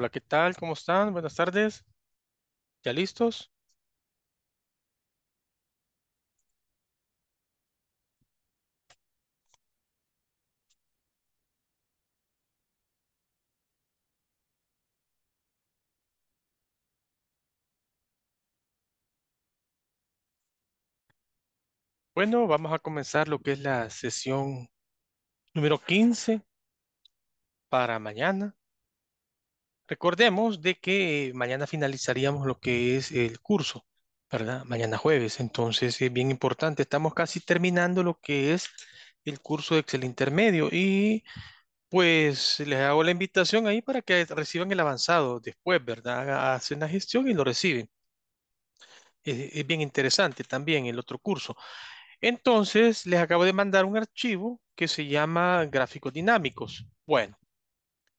Hola, ¿qué tal? ¿Cómo están? Buenas tardes. ¿Ya listos? Bueno, vamos a comenzar lo que es la sesión número 15 para mañana. Recordemos de que eh, mañana finalizaríamos lo que es el curso, ¿verdad? Mañana jueves, entonces es bien importante. Estamos casi terminando lo que es el curso de Excel Intermedio y pues les hago la invitación ahí para que reciban el avanzado después, ¿verdad? Hacen la gestión y lo reciben. Es, es bien interesante también el otro curso. Entonces, les acabo de mandar un archivo que se llama gráficos dinámicos. Bueno,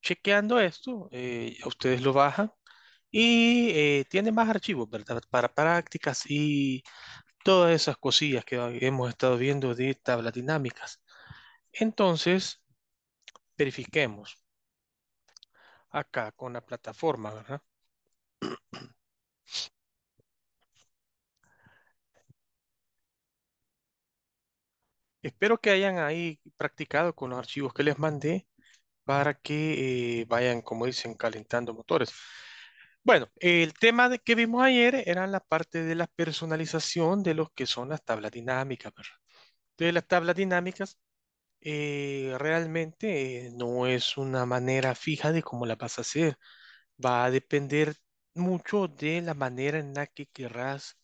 chequeando esto, eh, ustedes lo bajan y eh, tienen más archivos, ¿verdad? Para prácticas y todas esas cosillas que hemos estado viendo de tablas dinámicas. Entonces, verifiquemos acá con la plataforma, ¿verdad? Espero que hayan ahí practicado con los archivos que les mandé para que eh, vayan, como dicen, calentando motores. Bueno, el tema que vimos ayer era la parte de la personalización de lo que son las tablas dinámicas, ¿verdad? Entonces, las tablas dinámicas eh, realmente eh, no es una manera fija de cómo la vas a hacer. Va a depender mucho de la manera en la que querrás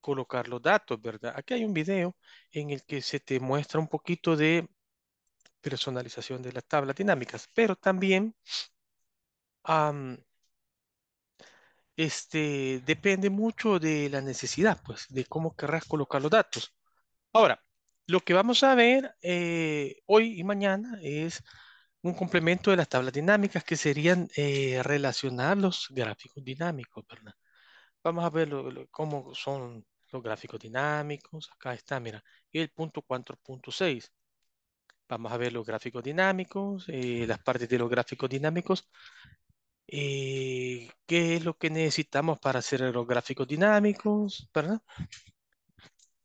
colocar los datos, ¿verdad? Aquí hay un video en el que se te muestra un poquito de personalización de las tablas dinámicas, pero también este, depende mucho de la necesidad, pues, de cómo querrás colocar los datos. Ahora, lo que vamos a ver eh, hoy y mañana es un complemento de las tablas dinámicas que serían eh, relacionar los gráficos dinámicos, Vamos a ver cómo son los gráficos dinámicos. Acá está, mira, el punto 4.6. Vamos a ver los gráficos dinámicos, eh, las partes de los gráficos dinámicos. Eh, ¿Qué es lo que necesitamos para hacer los gráficos dinámicos?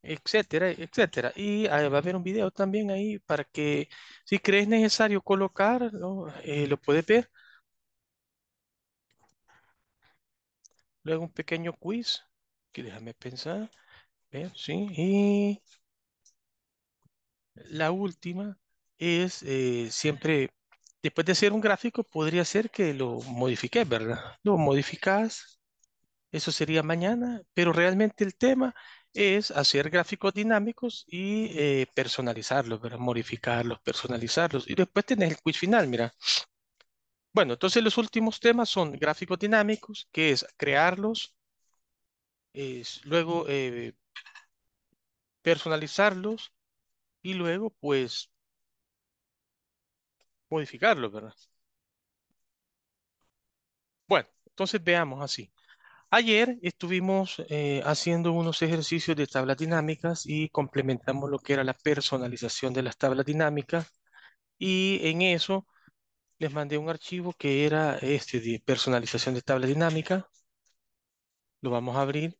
etcétera, etcétera. Y ah, va a haber un video también ahí para que, si crees necesario colocarlo, eh, lo puedes ver. Luego un pequeño quiz, que déjame pensar. sí, y la última es eh, siempre, después de hacer un gráfico, podría ser que lo modifique ¿verdad? Lo modificas, eso sería mañana, pero realmente el tema es hacer gráficos dinámicos y eh, personalizarlos, ¿verdad? Modificarlos, personalizarlos. Y después tenés el quiz final, mira. Bueno, entonces los últimos temas son gráficos dinámicos, que es crearlos, es, luego eh, personalizarlos y luego pues modificarlo, ¿verdad? Bueno, entonces veamos así. Ayer estuvimos eh, haciendo unos ejercicios de tablas dinámicas y complementamos lo que era la personalización de las tablas dinámicas y en eso les mandé un archivo que era este de personalización de tabla dinámica. Lo vamos a abrir.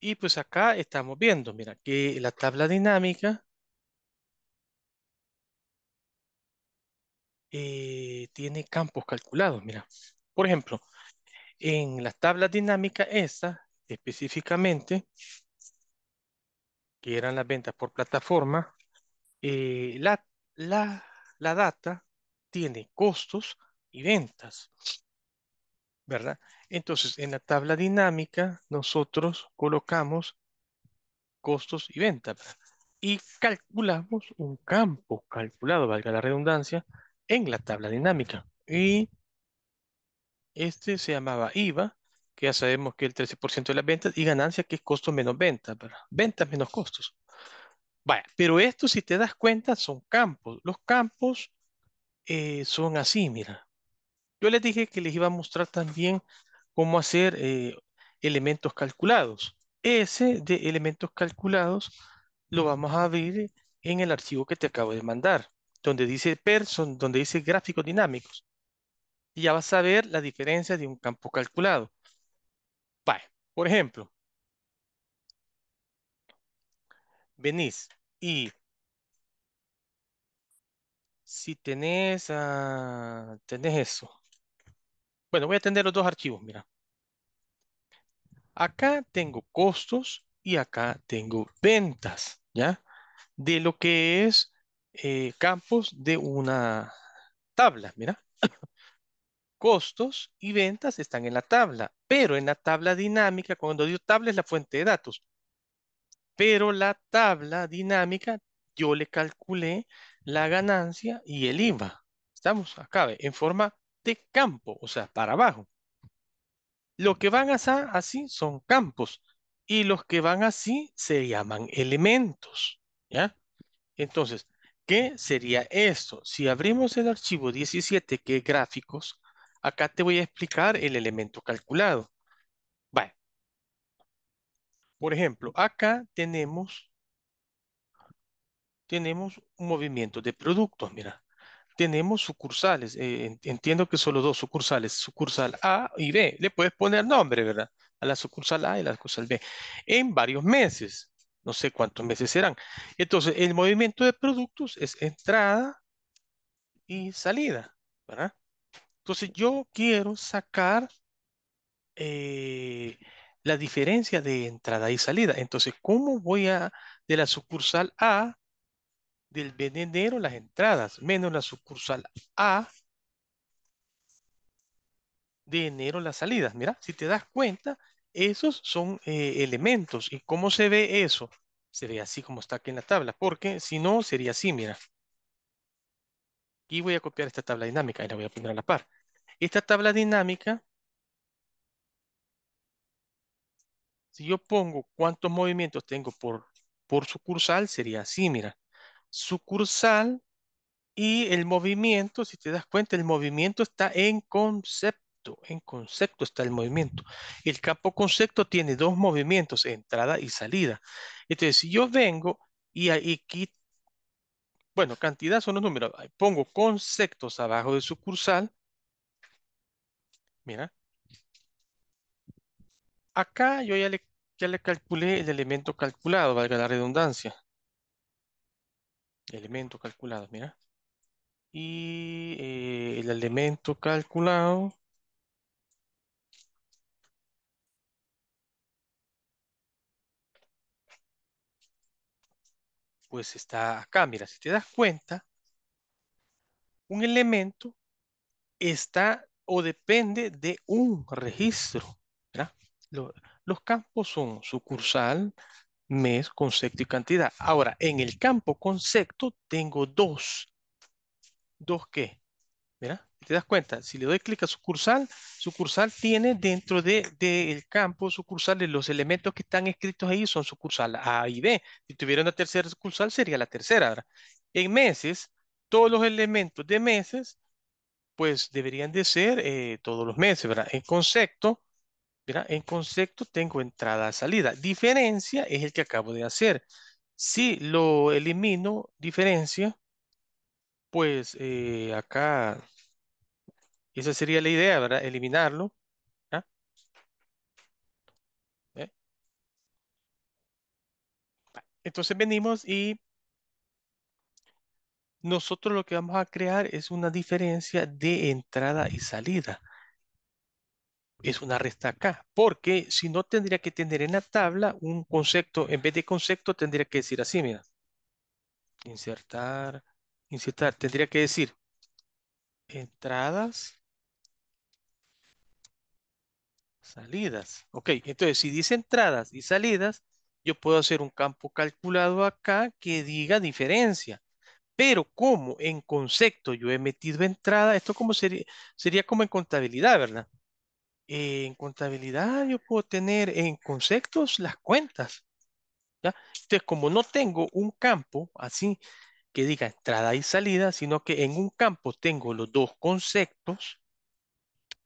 Y pues acá estamos viendo, mira, que la tabla dinámica Eh, tiene campos calculados. Mira, por ejemplo, en la tabla dinámica esta... específicamente, que eran las ventas por plataforma, eh, la, la, la data tiene costos y ventas. ¿Verdad? Entonces, en la tabla dinámica, nosotros colocamos costos y ventas y calculamos un campo calculado, valga la redundancia, en la tabla dinámica. Y este se llamaba IVA, que ya sabemos que el 13% de las ventas, y ganancia, que es costo menos ventas, Ventas menos costos. Vaya, pero esto, si te das cuenta, son campos. Los campos eh, son así, mira. Yo les dije que les iba a mostrar también cómo hacer eh, elementos calculados. Ese de elementos calculados lo vamos a abrir en el archivo que te acabo de mandar donde dice person, donde dice gráficos dinámicos. Y ya vas a ver la diferencia de un campo calculado. Vale, por ejemplo, venís y si tenés, ah, tenés eso. Bueno, voy a tener los dos archivos, mira. Acá tengo costos y acá tengo ventas, ¿ya? De lo que es eh, campos de una tabla, mira. Costos y ventas están en la tabla, pero en la tabla dinámica, cuando digo tabla es la fuente de datos, pero la tabla dinámica yo le calculé la ganancia y el IVA. Estamos acá, en forma de campo, o sea, para abajo. Lo que van así son campos y los que van así se llaman elementos, ¿ya? Entonces, ¿Qué sería esto? Si abrimos el archivo 17, que gráficos, acá te voy a explicar el elemento calculado. Vale. Por ejemplo, acá tenemos, tenemos un movimiento de productos, mira. Tenemos sucursales, eh, entiendo que solo dos sucursales, sucursal A y B. Le puedes poner nombre, ¿verdad? A la sucursal A y la sucursal B. En varios meses no sé cuántos meses serán. Entonces, el movimiento de productos es entrada y salida, Entonces, yo quiero sacar eh, la diferencia de entrada y salida. Entonces, ¿cómo voy a, de la sucursal A, del enero las entradas, menos la sucursal A, de enero las salidas. Mira, si te das cuenta, esos son eh, elementos. ¿Y cómo se ve eso? Se ve así como está aquí en la tabla, porque si no, sería así, mira. Y voy a copiar esta tabla dinámica y la voy a poner a la par. Esta tabla dinámica, si yo pongo cuántos movimientos tengo por, por sucursal, sería así, mira. Sucursal y el movimiento, si te das cuenta, el movimiento está en concepto en concepto está el movimiento. El campo concepto tiene dos movimientos, entrada y salida. Entonces, si yo vengo y aquí, bueno, cantidad son los números. Pongo conceptos abajo de sucursal Mira. Acá yo ya le, ya le calculé el elemento calculado, valga la redundancia. Elemento calculado, mira y eh, el elemento calculado pues está acá. Mira, si te das cuenta, un elemento está o depende de un registro. Los, campos son sucursal, mes, concepto y cantidad. Ahora, en el campo concepto tengo dos. ¿Dos qué? te das cuenta, si le doy clic a sucursal, sucursal tiene dentro del de, campo sucursales los elementos que están escritos ahí son sucursal A y B. Si tuviera una tercera sucursal sería la tercera. ¿verdad? En meses, todos los elementos de meses, pues deberían de ser eh, todos los meses, ¿verdad? En concepto, En concepto tengo entrada, salida. Diferencia es el que acabo de hacer. Si lo elimino, diferencia, pues eh, acá esa sería la idea, ¿verdad? Eliminarlo. ¿Eh? Entonces venimos y nosotros lo que vamos a crear es una diferencia de entrada y salida. Es una resta acá, porque si no tendría que tener en la tabla un concepto, en vez de concepto tendría que decir así, mira. Insertar, insertar, tendría que decir entradas Salidas. Ok, entonces si dice entradas y salidas, yo puedo hacer un campo calculado acá que diga diferencia. Pero como en concepto yo he metido entrada, esto como sería, sería como en contabilidad, ¿verdad? Eh, en contabilidad yo puedo tener en conceptos las cuentas. ¿ya? Entonces, como no tengo un campo así que diga entrada y salida, sino que en un campo tengo los dos conceptos,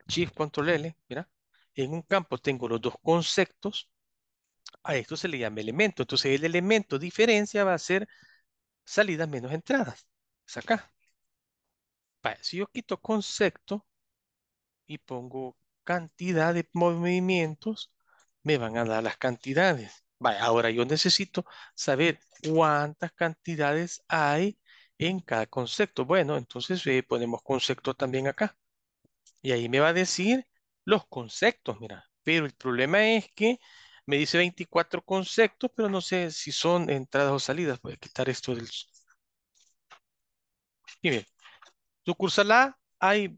Shift Control L, mira, en un campo tengo los dos conceptos, a esto se le llama elemento. Entonces el elemento diferencia va a ser salidas menos entradas. Es acá. si yo quito concepto y pongo cantidad de movimientos, me van a dar las cantidades. ahora yo necesito saber cuántas cantidades hay en cada concepto. Bueno, entonces eh, ponemos concepto también acá. Y ahí me va a decir los conceptos, mira. Pero el problema es que me dice 24 conceptos, pero no sé si son entradas o salidas. Voy a quitar esto del... Y bien, sucursal A hay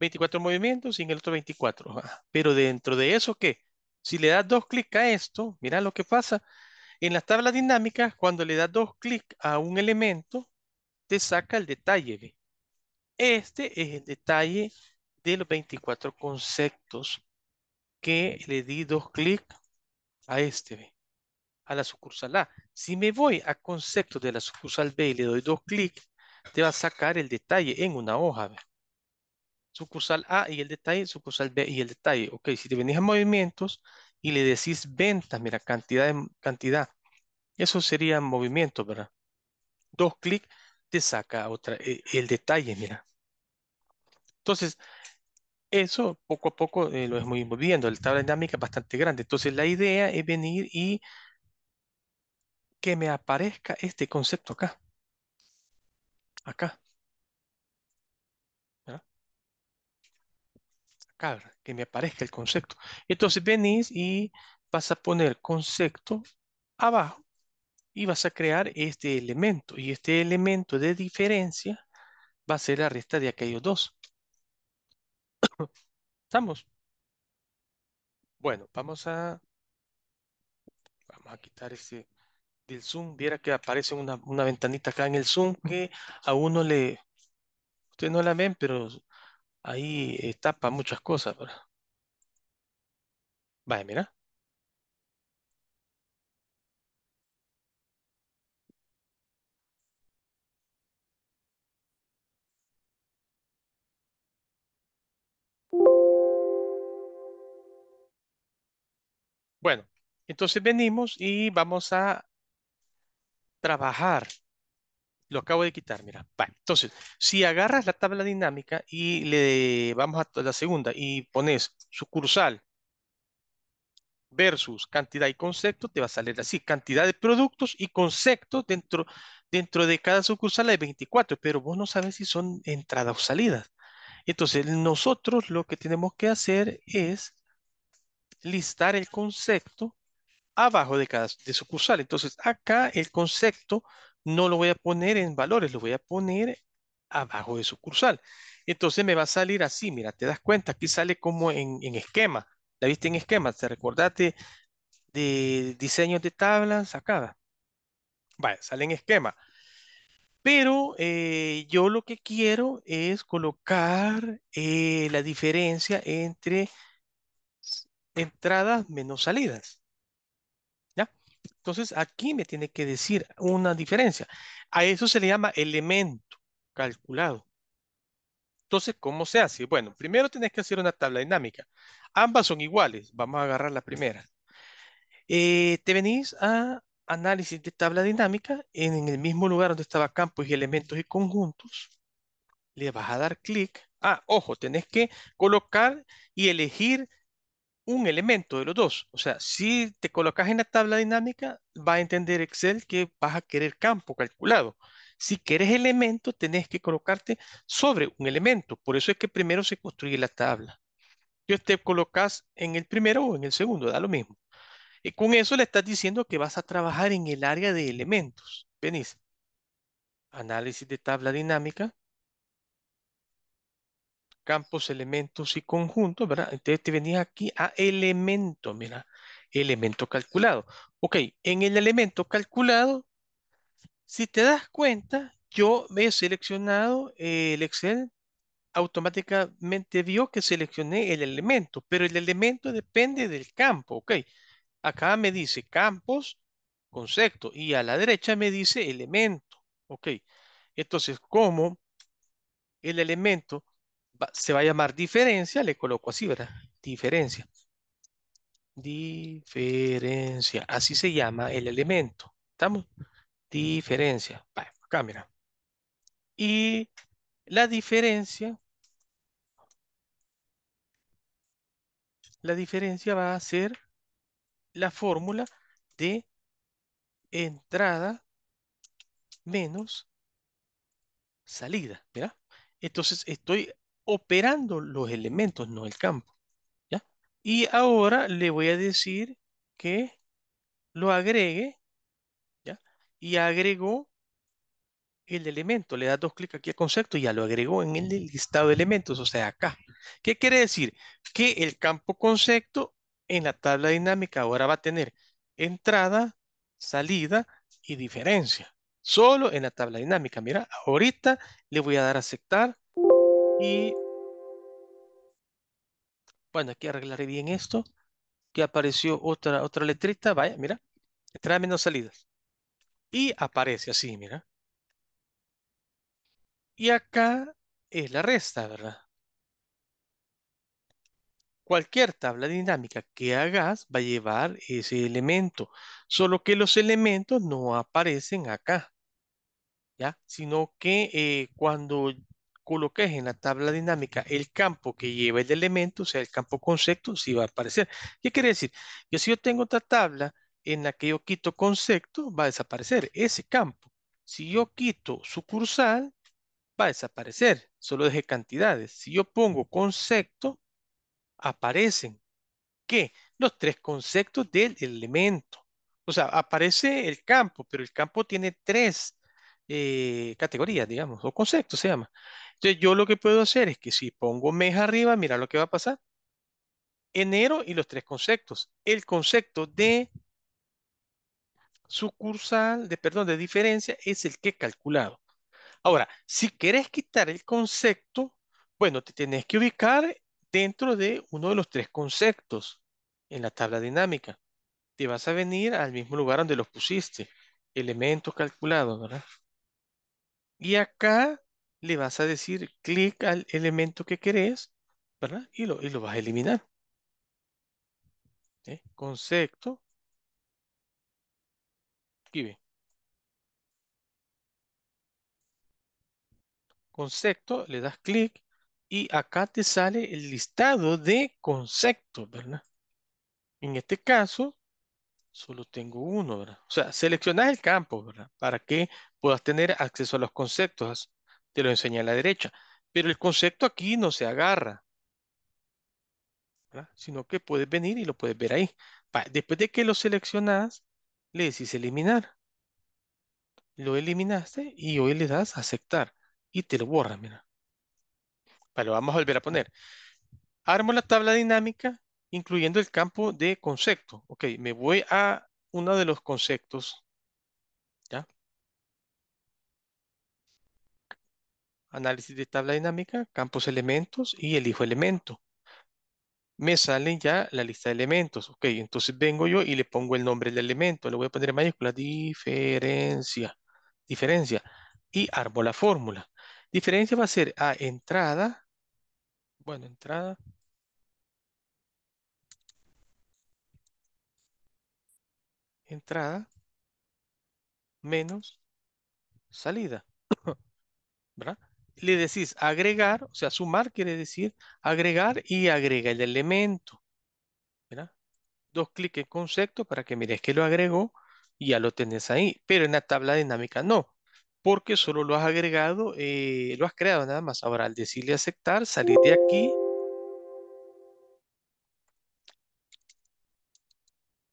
24 movimientos y en el otro 24. Ah, pero dentro de eso, ¿qué? Si le das dos clics a esto, mira lo que pasa. En las tablas dinámicas, cuando le das dos clics a un elemento, te saca el detalle. ¿ve? Este es el detalle de los 24 conceptos que le di dos clics a este, a la sucursal A. Si me voy a conceptos de la sucursal B y le doy dos clics, te va a sacar el detalle en una hoja. Sucursal A y el detalle, sucursal B y el detalle. Ok, si te venís a movimientos y le decís ventas, mira, cantidad, de, cantidad. Eso sería movimiento, ¿verdad? Dos clics te saca otra, eh, el, detalle, mira. Entonces, eso poco a poco eh, lo hemos moviendo. El tabla dinámica es bastante grande. Entonces, la idea es venir y que me aparezca este concepto acá. Acá. Acá, que me aparezca el concepto. Entonces venís y vas a poner concepto abajo y vas a crear este elemento. Y este elemento de diferencia va a ser la resta de aquellos dos. ¿Estamos? Bueno, vamos a... Vamos a quitar este del Zoom. Viera que aparece una, ventanita acá en el Zoom que a uno le... Ustedes no la ven, pero ahí está para muchas cosas. Vale, Vaya, mira. Bueno, entonces venimos y vamos a trabajar. Lo acabo de quitar, mira. Entonces, si agarras la tabla dinámica y le vamos a la segunda y pones sucursal versus cantidad y concepto, te va a salir así. Cantidad de productos y conceptos dentro, dentro de cada sucursal hay 24, pero vos no sabes si son entradas o salidas. Entonces, nosotros lo que tenemos que hacer es listar el concepto abajo de cada de sucursal. Entonces, acá el concepto no lo voy a poner en valores, lo voy a poner abajo de sucursal. Entonces me va a salir así, mira, te das cuenta, aquí sale como en, esquema. ¿La viste en esquema? ¿Te recordaste de diseños de tablas? Acá. Vale, sale en esquema. Pero eh, yo lo que quiero es colocar eh, la diferencia entre entradas menos salidas. ¿Ya? Entonces aquí me tiene que decir una diferencia. A eso se le llama elemento calculado. Entonces, ¿cómo se hace? Bueno, primero tenés que hacer una tabla dinámica. Ambas son iguales. Vamos a agarrar la primera. Eh, te venís a análisis de tabla dinámica en, en el mismo lugar donde estaba campos y elementos y conjuntos. Le vas a dar clic. Ah, ojo, tenés que colocar y elegir un elemento de los dos. O sea, si te colocas en la tabla dinámica, va a entender Excel que vas a querer campo calculado. Si quieres elemento, tenés que colocarte sobre un elemento. Por eso es que primero se construye la tabla. Yo te colocas en el primero o en el segundo, da lo mismo. Y con eso le estás diciendo que vas a trabajar en el área de elementos. Venís. Análisis de tabla dinámica campos, elementos y conjuntos, ¿verdad? Entonces te venía aquí a elemento, mira, elemento calculado. Ok, en el elemento calculado, si te das cuenta, yo me he seleccionado el Excel, automáticamente vio que seleccioné el elemento, pero el elemento depende del campo, ok. Acá me dice campos, concepto, y a la derecha me dice elemento, ok. Entonces, como el elemento se va a llamar diferencia, le coloco así, ¿verdad? Diferencia. Diferencia, así se llama el elemento. ¿Estamos? Diferencia. Vale, acá mira. Y la diferencia, la diferencia va a ser la fórmula de entrada menos salida, ¿verdad? Entonces estoy operando los elementos, no el campo. Y ahora le voy a decir que lo agregue, Y agregó el elemento. Le da dos clics aquí a concepto y ya lo agregó en el listado de elementos, o sea, acá. ¿Qué quiere decir? Que el campo concepto en la tabla dinámica ahora va a tener entrada, salida y diferencia. Solo en la tabla dinámica. Mira, ahorita le voy a dar a aceptar y bueno, aquí arreglaré bien esto. Que apareció otra, otra letrita. Vaya, mira. trae menos salidas. Y aparece así, mira. Y acá es la resta, ¿verdad? Cualquier tabla dinámica que hagas va a llevar ese elemento, solo que los elementos no aparecen acá, ¿ya? Sino que eh, cuando coloques en la tabla dinámica el campo que lleva el elemento, o sea, el campo concepto, si va a aparecer. ¿Qué quiere decir? Que si yo tengo otra tabla en la que yo quito concepto, va a desaparecer ese campo. Si yo quito sucursal, va a desaparecer. Solo deje cantidades. Si yo pongo concepto, aparecen. ¿Qué? Los tres conceptos del elemento. O sea, aparece el campo, pero el campo tiene tres eh, categorías, digamos, o conceptos se llama. Entonces yo lo que puedo hacer es que si pongo mes arriba, mira lo que va a pasar. Enero y los tres conceptos. El concepto de sucursal, de perdón, de diferencia es el que he calculado. Ahora, si quieres quitar el concepto, bueno, te tenés que ubicar dentro de uno de los tres conceptos en la tabla dinámica. Te vas a venir al mismo lugar donde los pusiste. Elementos calculados, ¿verdad? Y acá le vas a decir clic al elemento que querés, ¿verdad? Y lo, y lo vas a eliminar. Concepto. ve. Concepto, le das clic y acá te sale el listado de conceptos, ¿verdad? En este caso, solo tengo uno, ¿verdad? O sea, seleccionas el campo, ¿verdad? Para que puedas tener acceso a los conceptos te lo enseña a la derecha. Pero el concepto aquí no se agarra, sino que puedes venir y lo puedes ver ahí. Después de que lo seleccionas, le decís eliminar. Lo eliminaste y hoy le das aceptar y te lo borra, mira. lo vamos a volver a poner. Armo la tabla dinámica incluyendo el campo de concepto. Ok, me voy a uno de los conceptos análisis de tabla dinámica, campos elementos y elijo elemento. Me salen ya la lista de elementos. Ok, entonces vengo yo y le pongo el nombre del elemento. Le voy a poner en mayúscula, diferencia, diferencia. Y armo la fórmula. Diferencia va a ser a entrada, bueno, entrada. Entrada menos salida. ¿Verdad? le decís agregar, o sea, sumar quiere decir agregar y agrega el elemento. ¿verdad? Dos clics en concepto para que mires que lo agregó y ya lo tenés ahí. Pero en la tabla dinámica no, porque solo lo has agregado, eh, lo has creado nada más. Ahora al decirle aceptar, salir de aquí.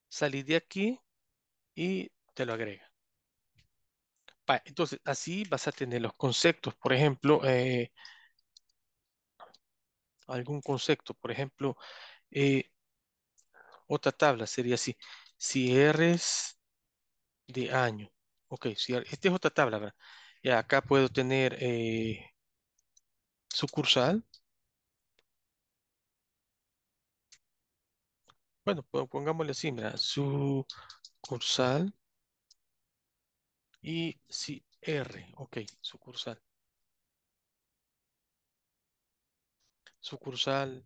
Salir de aquí y te lo agrega entonces, así vas a tener los conceptos. Por ejemplo, eh, algún concepto. Por ejemplo, eh, otra tabla sería así. Cierres de año. Ok, er, esta es otra tabla, Y acá puedo tener eh, sucursal. Bueno, pongámosle así, mira, sucursal y si R, ok, sucursal. Sucursal,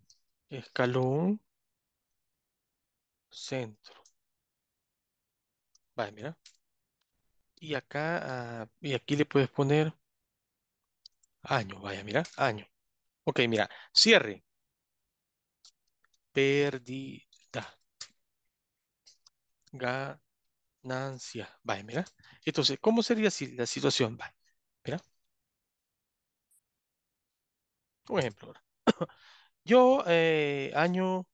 escalón, centro. vaya mira. Y acá, ah, y aquí le puedes poner año, vaya, mira, año. Ok, mira, cierre. Perdida. Ga ganancia, Vale, mira. Entonces, ¿cómo sería si la situación? Vale, mira. ejemplo ahora. Yo, eh, año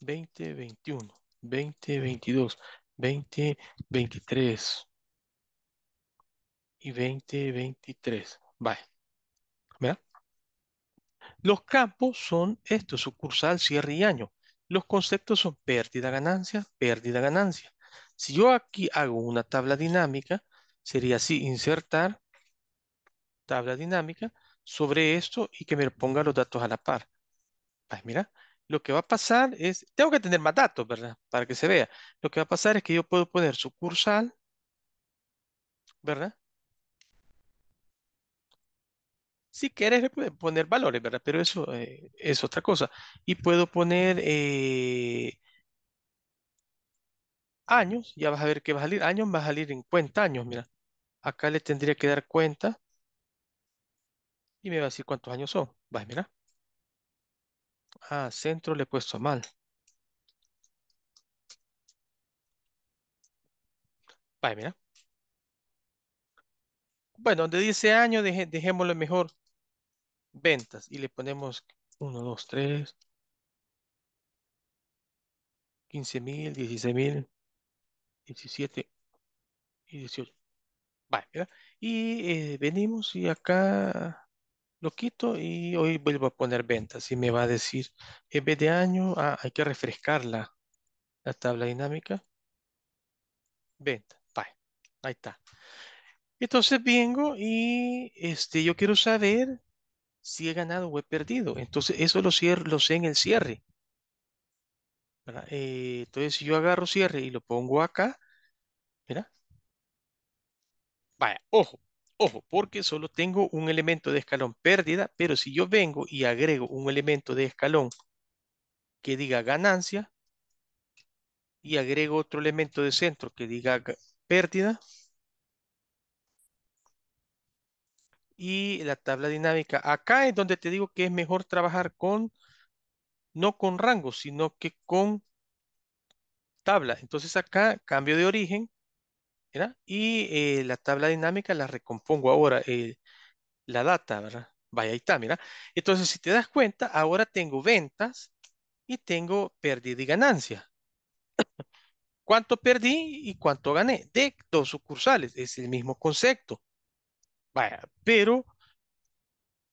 2021, 2022, 2023 y 2023. Vale. Los campos son estos, sucursal, cierre y año. Los conceptos son pérdida, ganancia, pérdida, ganancia. Si yo aquí hago una tabla dinámica, sería así, insertar tabla dinámica sobre esto y que me ponga los datos a la par. Pues mira, lo que va a pasar es, tengo que tener más datos, ¿verdad? Para que se vea. Lo que va a pasar es que yo puedo poner sucursal, ¿verdad? Si quieres eh, poner valores, ¿verdad? Pero eso eh, es otra cosa. Y puedo poner eh, años, ya vas a ver que va a salir años, va a salir en cuenta años, mira. Acá le tendría que dar cuenta y me va a decir cuántos años son. Vas, mira. Ah, centro le he puesto mal. Vaya, mira. Bueno, donde dice año, dejemos lo mejor. Ventas. Y le ponemos 1, 2, 3. 15 mil, 16 mil. 17 y 18. Vale, Y eh, venimos y acá lo quito y hoy vuelvo a poner ventas y me va a decir, en vez de año, ah, hay que refrescar la tabla dinámica. Venta, vale, ahí está. Entonces vengo y este, yo quiero saber si he ganado o he perdido. Entonces eso lo sé en el cierre. Eh, entonces, si yo agarro cierre y lo pongo acá, mira, vaya, ojo, ojo, porque solo tengo un elemento de escalón pérdida, pero si yo vengo y agrego un elemento de escalón que diga ganancia y agrego otro elemento de centro que diga pérdida, y la tabla dinámica. Acá es donde te digo que es mejor trabajar con no con rango, sino que con tabla. Entonces acá cambio de origen, ¿verdad? Y eh, la tabla dinámica la recompongo ahora, eh, la data, ¿verdad? Vaya, ahí está, mira. Entonces, si te das cuenta, ahora tengo ventas y tengo pérdida y ganancia. ¿Cuánto perdí y cuánto gané? De dos sucursales, es el mismo concepto. Vaya, pero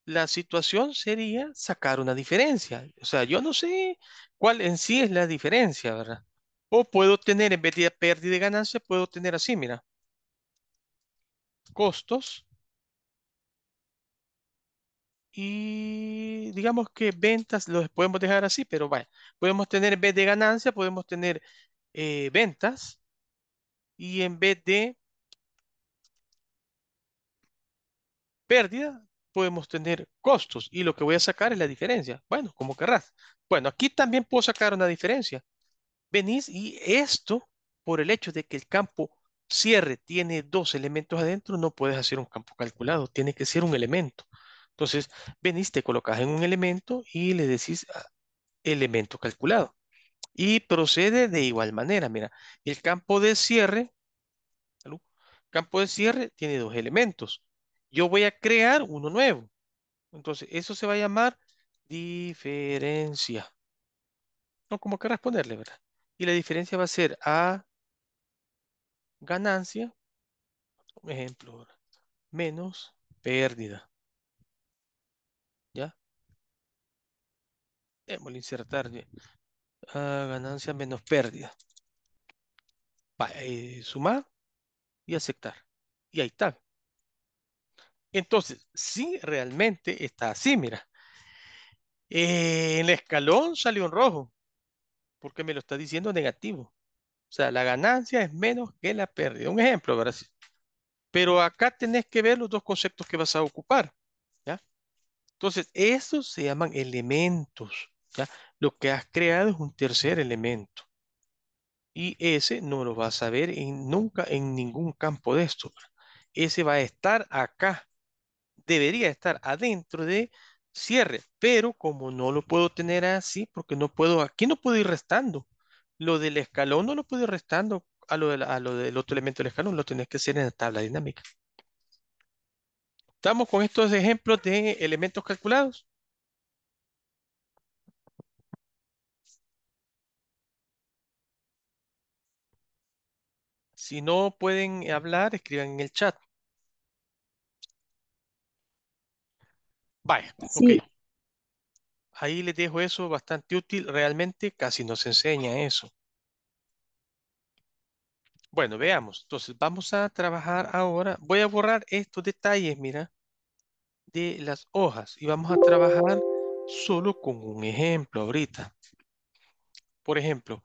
la situación sería sacar una diferencia. O sea, yo no sé cuál en sí es la diferencia, ¿verdad? O puedo tener, en vez de pérdida y ganancia, puedo tener así, mira. Costos. Y digamos que ventas los podemos dejar así, pero vaya. Podemos tener, en vez de ganancia, podemos tener eh, ventas. Y en vez de pérdida, podemos tener costos y lo que voy a sacar es la diferencia. Bueno, como querrás. Bueno, aquí también puedo sacar una diferencia. Venís y esto, por el hecho de que el campo cierre tiene dos elementos adentro, no puedes hacer un campo calculado, tiene que ser un elemento. Entonces, venís, te colocas en un elemento y le decís ah, elemento calculado. Y procede de igual manera, mira, el campo de cierre, campo de cierre tiene dos elementos yo voy a crear uno nuevo. Entonces, eso se va a llamar diferencia. No, como querrás ponerle, ¿verdad? Y la diferencia va a ser a ganancia, un ejemplo, menos pérdida. ¿Ya? a insertar a ganancia menos pérdida. Eh, sumar y aceptar. Y ahí está. Entonces, sí, realmente está así, mira. Eh, en el escalón salió un rojo, porque me lo está diciendo negativo. O sea, la ganancia es menos que la pérdida. Un ejemplo, ¿verdad? Pero acá tenés que ver los dos conceptos que vas a ocupar. ¿ya? Entonces, esos se llaman elementos. ¿ya? Lo que has creado es un tercer elemento. Y ese no lo vas a ver en, nunca en ningún campo de esto. Ese va a estar acá debería estar adentro de cierre, pero como no lo puedo tener así, porque no puedo, aquí no puedo ir restando. Lo del escalón no lo puedo ir restando a lo, del otro elemento del escalón, lo tenés que hacer en la tabla dinámica. ¿Estamos con estos ejemplos de elementos calculados? Si no pueden hablar, escriban en el chat. Vaya, ok. Ahí les dejo eso bastante útil. Realmente casi nos enseña eso. Bueno, veamos. Entonces vamos a trabajar ahora. Voy a borrar estos detalles, mira, de las hojas. Y vamos a trabajar solo con un ejemplo ahorita. Por ejemplo,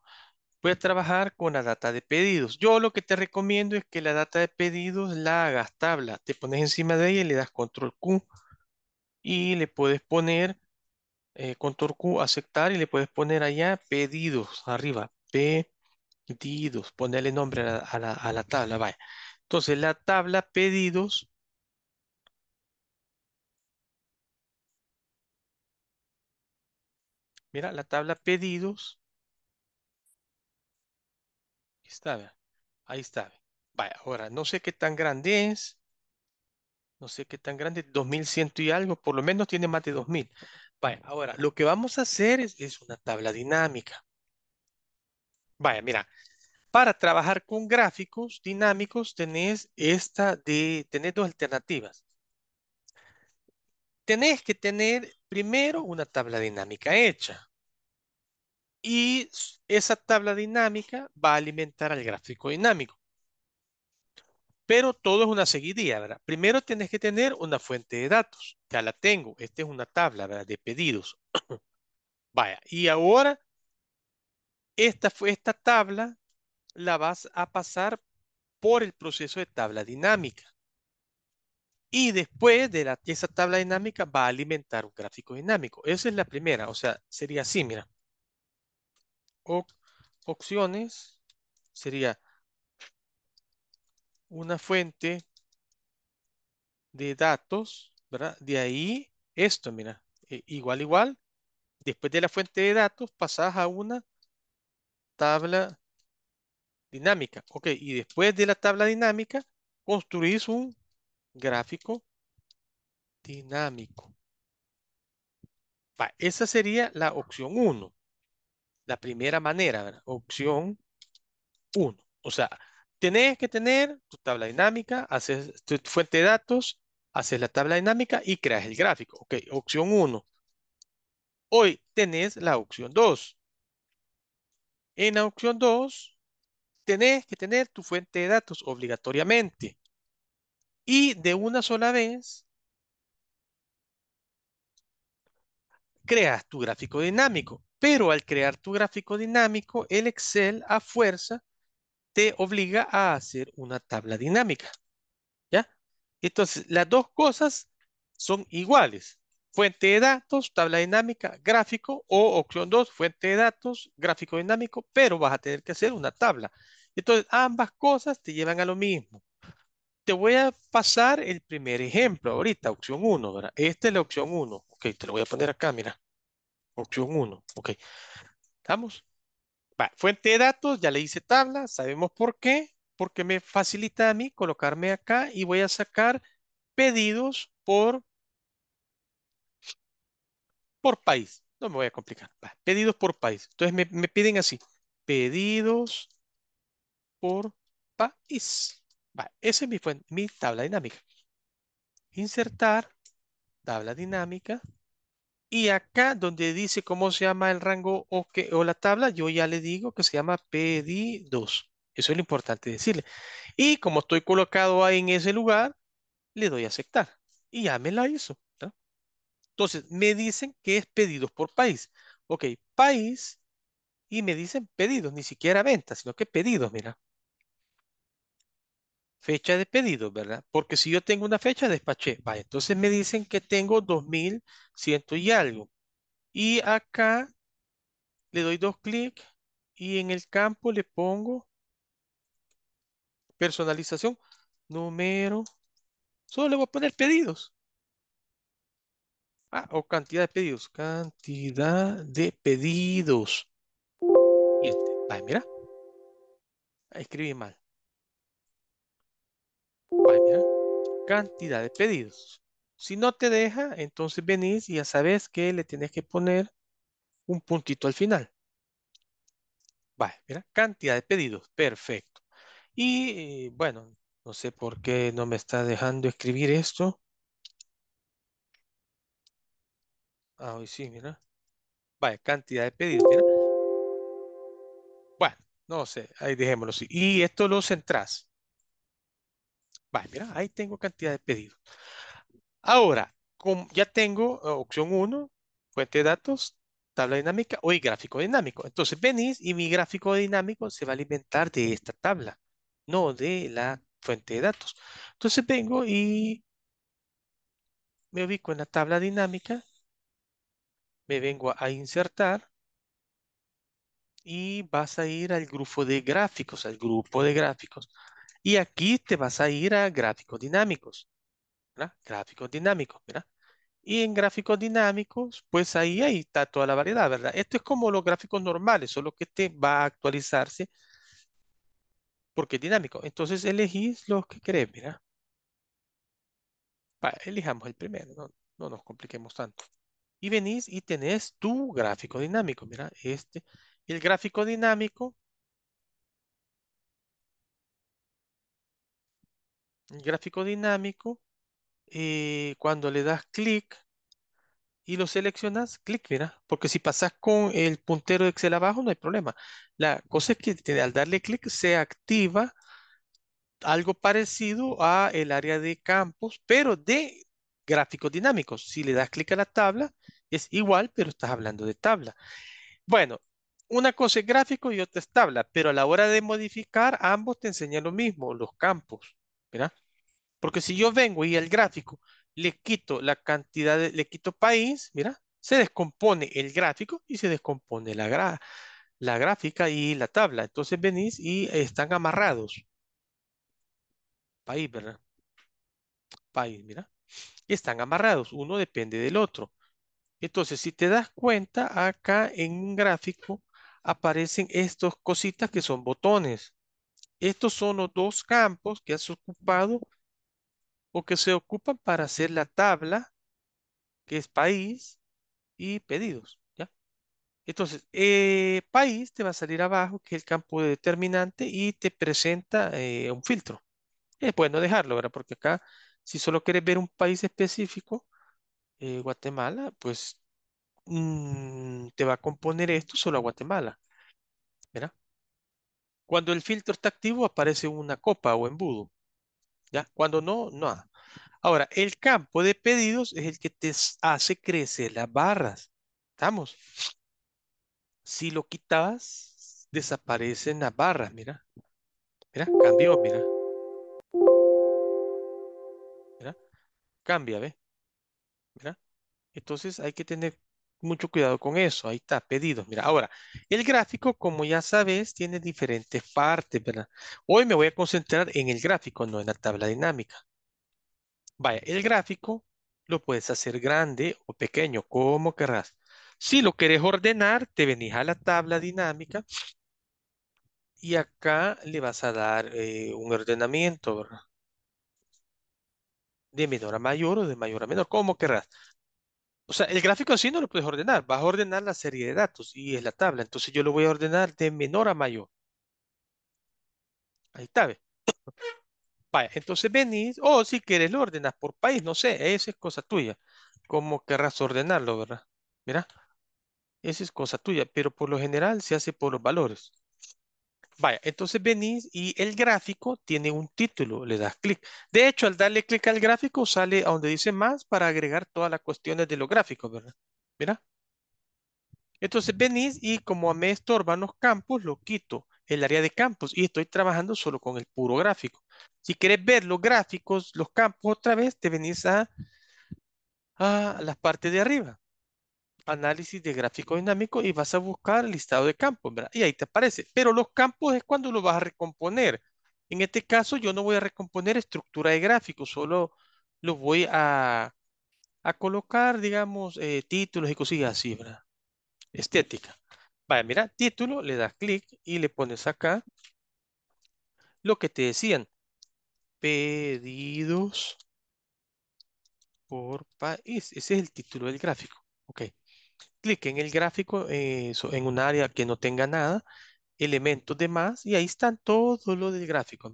voy a trabajar con la data de pedidos. Yo lo que te recomiendo es que la data de pedidos la hagas tabla. Te pones encima de ella y le das control Q y le puedes poner con eh, control Q, aceptar y le puedes poner allá pedidos, arriba, pedidos, ponerle nombre a la, tabla, vaya. Entonces la tabla pedidos Mira, la tabla pedidos. Está, ahí está. Vaya, ahora no sé qué tan grande es no sé qué tan grande, 2100 y algo, por lo menos tiene más de 2000. Vaya, ahora lo que vamos a hacer es, una tabla dinámica. Vaya, mira, para trabajar con gráficos dinámicos tenés esta de, tenés dos alternativas. Tenés que tener primero una tabla dinámica hecha. Y esa tabla dinámica va a alimentar al gráfico dinámico. Pero todo es una seguidilla, ¿verdad? Primero tienes que tener una fuente de datos. Ya la tengo. Esta es una tabla, ¿verdad? De pedidos. Vaya. Y ahora, esta, esta tabla la vas a pasar por el proceso de tabla dinámica. Y después de la, esa tabla dinámica va a alimentar un gráfico dinámico. Esa es la primera. O sea, sería así, mira. O, opciones sería una fuente de datos, ¿verdad? De ahí, esto, mira, e, igual, igual, después de la fuente de datos pasas a una tabla dinámica. Ok, y después de la tabla dinámica construís un gráfico dinámico. esa sería la opción 1. La primera manera, ¿verdad? opción 1. O sea, tenés que tener tu tabla dinámica, haces tu fuente de datos, haces la tabla dinámica y creas el gráfico. Ok, opción 1. Hoy tenés la opción 2. En la opción 2, tenés que tener tu fuente de datos obligatoriamente. Y de una sola vez, creas tu gráfico dinámico. Pero al crear tu gráfico dinámico, el Excel a fuerza te obliga a hacer una tabla dinámica. ¿Ya? Entonces, las dos cosas son iguales. Fuente de datos, tabla dinámica, gráfico o opción 2, fuente de datos, gráfico dinámico, pero vas a tener que hacer una tabla. Entonces, ambas cosas te llevan a lo mismo. Te voy a pasar el primer ejemplo ahorita, opción 1, ¿verdad? Esta es la opción 1. Ok, te lo voy a poner acá, mira. Opción 1, ok. ¿Estamos? fuente de datos, ya le hice tabla, sabemos por qué, porque me facilita a mí colocarme acá y voy a sacar pedidos por, por país. No me voy a complicar. pedidos por país. Entonces me, piden así, pedidos por país. esa es mi, mi tabla dinámica. Insertar tabla dinámica y acá donde dice cómo se llama el rango o, que, o la tabla, yo ya le digo que se llama pedidos. Eso es lo importante decirle. Y como estoy colocado ahí en ese lugar, le doy a aceptar. Y ya me la hizo. Entonces, me dicen que es pedidos por país. Ok, país. Y me dicen pedidos, ni siquiera ventas, sino que pedidos, mira fecha de pedido, ¿verdad? Porque si yo tengo una fecha, despaché. Vaya, entonces me dicen que tengo 2100 y algo. Y acá le doy dos clics y en el campo le pongo personalización, número. Solo le voy a poner pedidos. Ah, o cantidad de pedidos. Cantidad de pedidos. Y este. mira. Escribí mal cantidad de pedidos. Si no te deja, entonces venís y ya sabes que le tienes que poner un puntito al final. Vale, mira, cantidad de pedidos, perfecto. Y eh, bueno, no sé por qué no me está dejando escribir esto. Ah, hoy sí, mira. Vale, cantidad de pedidos, Bueno, no sé, ahí dejémoslo. Y esto lo centras mira, ahí tengo cantidad de pedidos. Ahora, ya tengo eh, opción 1, fuente de datos, tabla dinámica o gráfico dinámico. Entonces venís y mi gráfico dinámico se va a alimentar de esta tabla, no de la fuente de datos. Entonces vengo y me ubico en la tabla dinámica, me vengo a insertar y vas a ir al grupo de gráficos, al grupo de gráficos. Y aquí te vas a ir a gráficos dinámicos. ¿verdad? Gráficos dinámicos, ¿verdad? Y en gráficos dinámicos, pues ahí, ahí está toda la variedad, ¿verdad? Esto es como los gráficos normales, solo que este va a actualizarse porque es dinámico. Entonces elegís los que querés, mira. elijamos el primero, no, no nos compliquemos tanto. Y venís y tenés tu gráfico dinámico, mira, este. El gráfico dinámico gráfico dinámico, y eh, cuando le das clic y lo seleccionas, clic, mira, porque si pasas con el puntero de Excel abajo no hay problema. La cosa es que al darle clic se activa algo parecido a el área de campos, pero de gráfico dinámico. Si le das clic a la tabla, es igual, pero estás hablando de tabla. Bueno, una cosa es gráfico y otra es tabla, pero a la hora de modificar, ambos te enseñan lo mismo, los campos. Porque si yo vengo y al gráfico le quito la cantidad, le quito país, mira, se descompone el gráfico y se descompone la, la gráfica y la tabla. Entonces venís y están amarrados. País, ¿verdad? País, mira. están amarrados, uno depende del otro. Entonces, si te das cuenta, acá en un gráfico aparecen estas cositas que son botones. Estos son los dos campos que has ocupado o que se ocupan para hacer la tabla, que es país y pedidos. ¿ya? Entonces, eh, país te va a salir abajo, que es el campo determinante, y te presenta eh, un filtro. Eh, puedes no dejarlo, ¿verdad? Porque acá, si solo quieres ver un país específico, eh, Guatemala, pues mm, te va a componer esto solo a Guatemala. ¿Verdad? Cuando el filtro está activo aparece una copa o embudo. ¿ya? Cuando no, nada. Ahora, el campo de pedidos es el que te hace crecer las barras. ¿Estamos? Si lo quitas, desaparecen las barras, mira. Mira, cambió, mira. Mira, cambia, ¿ve? Mira. Entonces hay que tener mucho cuidado con eso. Ahí está, pedido Mira, ahora, el gráfico, como ya sabes, tiene diferentes partes, ¿verdad? Hoy me voy a concentrar en el gráfico, no en la tabla dinámica. Vaya, el gráfico lo puedes hacer grande o pequeño, como querrás. Si lo quieres ordenar, te venís a la tabla dinámica y acá le vas a dar eh, un ordenamiento, ¿verdad? De menor a mayor o de mayor a menor, como querrás. O sea, el gráfico así no lo puedes ordenar, vas a ordenar la serie de datos y es la tabla. Entonces yo lo voy a ordenar de menor a mayor. Ahí está, ¿ves? entonces venís, o si quieres lo ordenas por país, no sé, esa es cosa tuya. Como querrás ordenarlo, verdad? Mira, esa es cosa tuya, pero por lo general se hace por los valores. Vaya, entonces venís y el gráfico tiene un título, le das clic. De hecho, al darle clic al gráfico sale a donde dice más para agregar todas las cuestiones de los gráficos, ¿verdad? Mira. Entonces venís y como me estorban los campos, lo quito, el área de campos, y estoy trabajando solo con el puro gráfico. Si quieres ver los gráficos, los campos otra vez, te venís a, a las partes de arriba análisis de gráfico dinámico y vas a buscar listado de campos, ¿verdad? Y ahí te aparece. Pero los campos es cuando lo vas a recomponer. En este caso yo no voy a recomponer estructura de gráfico, solo los voy a, a colocar, digamos, eh, títulos y cosillas así, ¿verdad? Estética. Vaya, mira, título, le das clic y le pones acá lo que te decían. Pedidos por país. Ese es el título del gráfico. Ok clic en el gráfico, eh, en un área que no tenga nada, elementos de más, y ahí están todo lo del gráfico,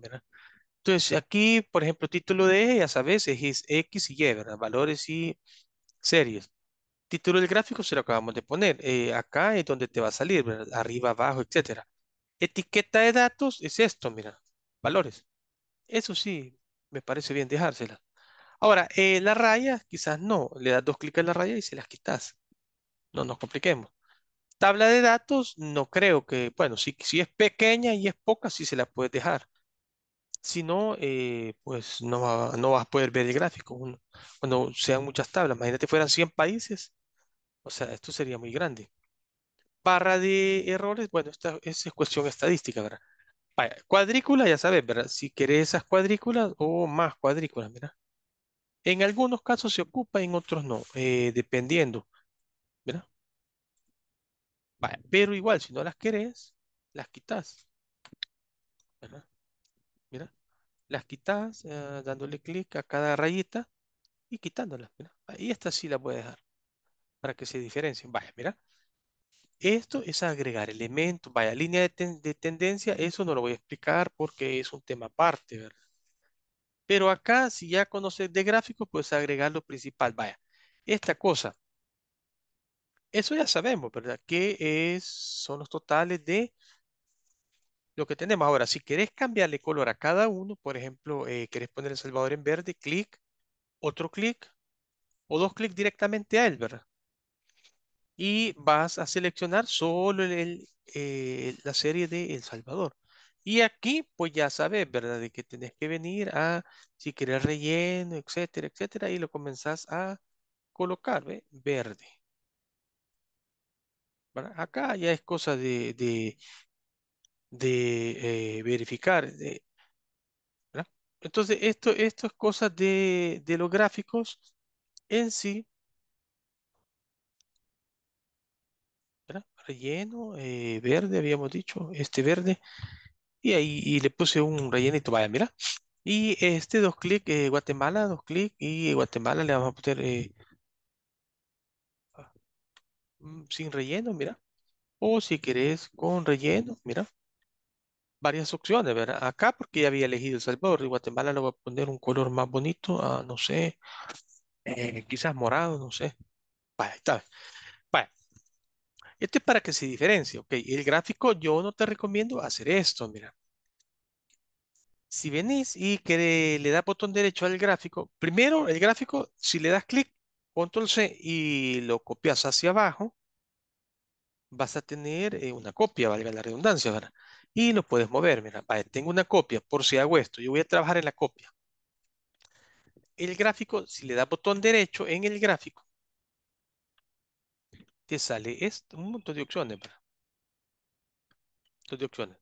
Entonces, aquí, por ejemplo, título de e, ya sabes, es X y Y, ¿verdad? Valores y series. Título del gráfico se lo acabamos de poner. Eh, acá es donde te va a salir, ¿verdad? Arriba, abajo, etc Etiqueta de datos es esto, mira. Valores. Eso sí, me parece bien dejársela. Ahora, eh, la raya, quizás no. Le das dos clics a la raya y se las quitas no nos compliquemos. Tabla de datos, no creo que, bueno, si, si es pequeña y es poca, sí se la puedes dejar. Si no, eh, pues no, vas a poder ver el gráfico cuando sean muchas tablas. Imagínate fueran 100 países. O sea, esto sería muy grande. Barra de errores, bueno, esta, es cuestión estadística, ¿verdad? cuadrícula, ya sabes, ¿verdad? Si querés esas cuadrículas o más cuadrículas, mira. En algunos casos se ocupa, en otros no, eh, dependiendo pero igual, si no las querés, las quitas. Mira, las quitas eh, dándole clic a cada rayita y quitándolas. Y esta sí la puedes dejar para que se diferencien. Vaya, mira. Esto es agregar elementos. Vaya, línea de, tendencia, eso no lo voy a explicar porque es un tema aparte, ¿verdad? Pero acá, si ya conoces de gráficos, puedes agregar lo principal. Vaya, esta cosa, eso ya sabemos, ¿verdad? Que son los totales de lo que tenemos. Ahora, si querés cambiarle color a cada uno, por ejemplo, eh, querés poner El Salvador en verde, clic, otro clic, o dos clics directamente a él, ¿verdad? Y vas a seleccionar solo el, eh, la serie de El Salvador. Y aquí, pues ya sabes, ¿verdad? De que tenés que venir a, si querés relleno, etcétera, etcétera, y lo comenzás a colocar, ¿ve? Verde. Acá ya es cosa de, de, eh, verificar. Entonces, esto, esto es cosa de, de los gráficos en sí. ¿verdad? Relleno, eh, verde, habíamos dicho, este verde. Y ahí le puse un rellenito, vaya, mira. Y este dos clic, eh, Guatemala, dos clic, y Guatemala le vamos a poner Mm, sin relleno, mira. O si querés con relleno, mira. Varias opciones, ¿verdad? Acá porque ya había elegido El Salvador. Y Guatemala lo voy a poner un color más bonito, no sé, eh, quizás morado, no sé. Vale, está Vale. Esto es para que se diferencie, ¿ok? El gráfico yo no te recomiendo hacer esto, mira. Si venís y que le, le das botón derecho al gráfico, primero el gráfico, si le das clic, Control C y lo copias hacia abajo, vas a tener eh, una copia, valga la redundancia, ¿verdad? Y lo puedes mover, mira, tengo una copia, por si hago esto, yo voy a trabajar en la copia. El gráfico, si le das botón derecho en el gráfico, te sale esto, un montón de opciones, ¿verdad? Un montón de opciones.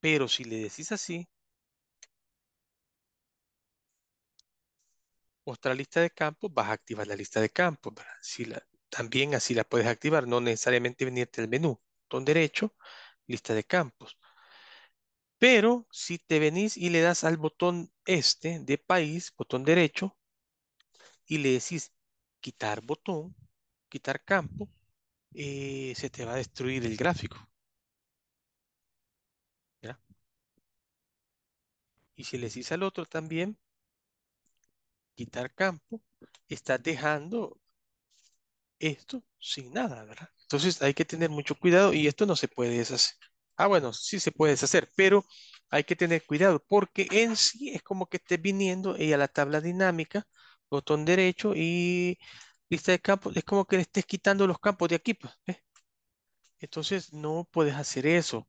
Pero si le decís así, Otra lista de campos, vas a activar la lista de campos. Si la, también así la puedes activar, no necesariamente venirte al menú. Botón derecho, lista de campos. Pero si te venís y le das al botón este de país, botón derecho, y le decís quitar botón, quitar campo, eh, se te va a destruir el gráfico. Y si le decís al otro también, quitar campo, estás dejando esto sin nada, ¿verdad? Entonces hay que tener mucho cuidado y esto no se puede deshacer. Ah, bueno, sí se puede deshacer, pero hay que tener cuidado porque en sí es como que estés viniendo y a la tabla dinámica, botón derecho y lista de campos, es como que le estés quitando los campos de aquí. Pues, Entonces no puedes hacer eso,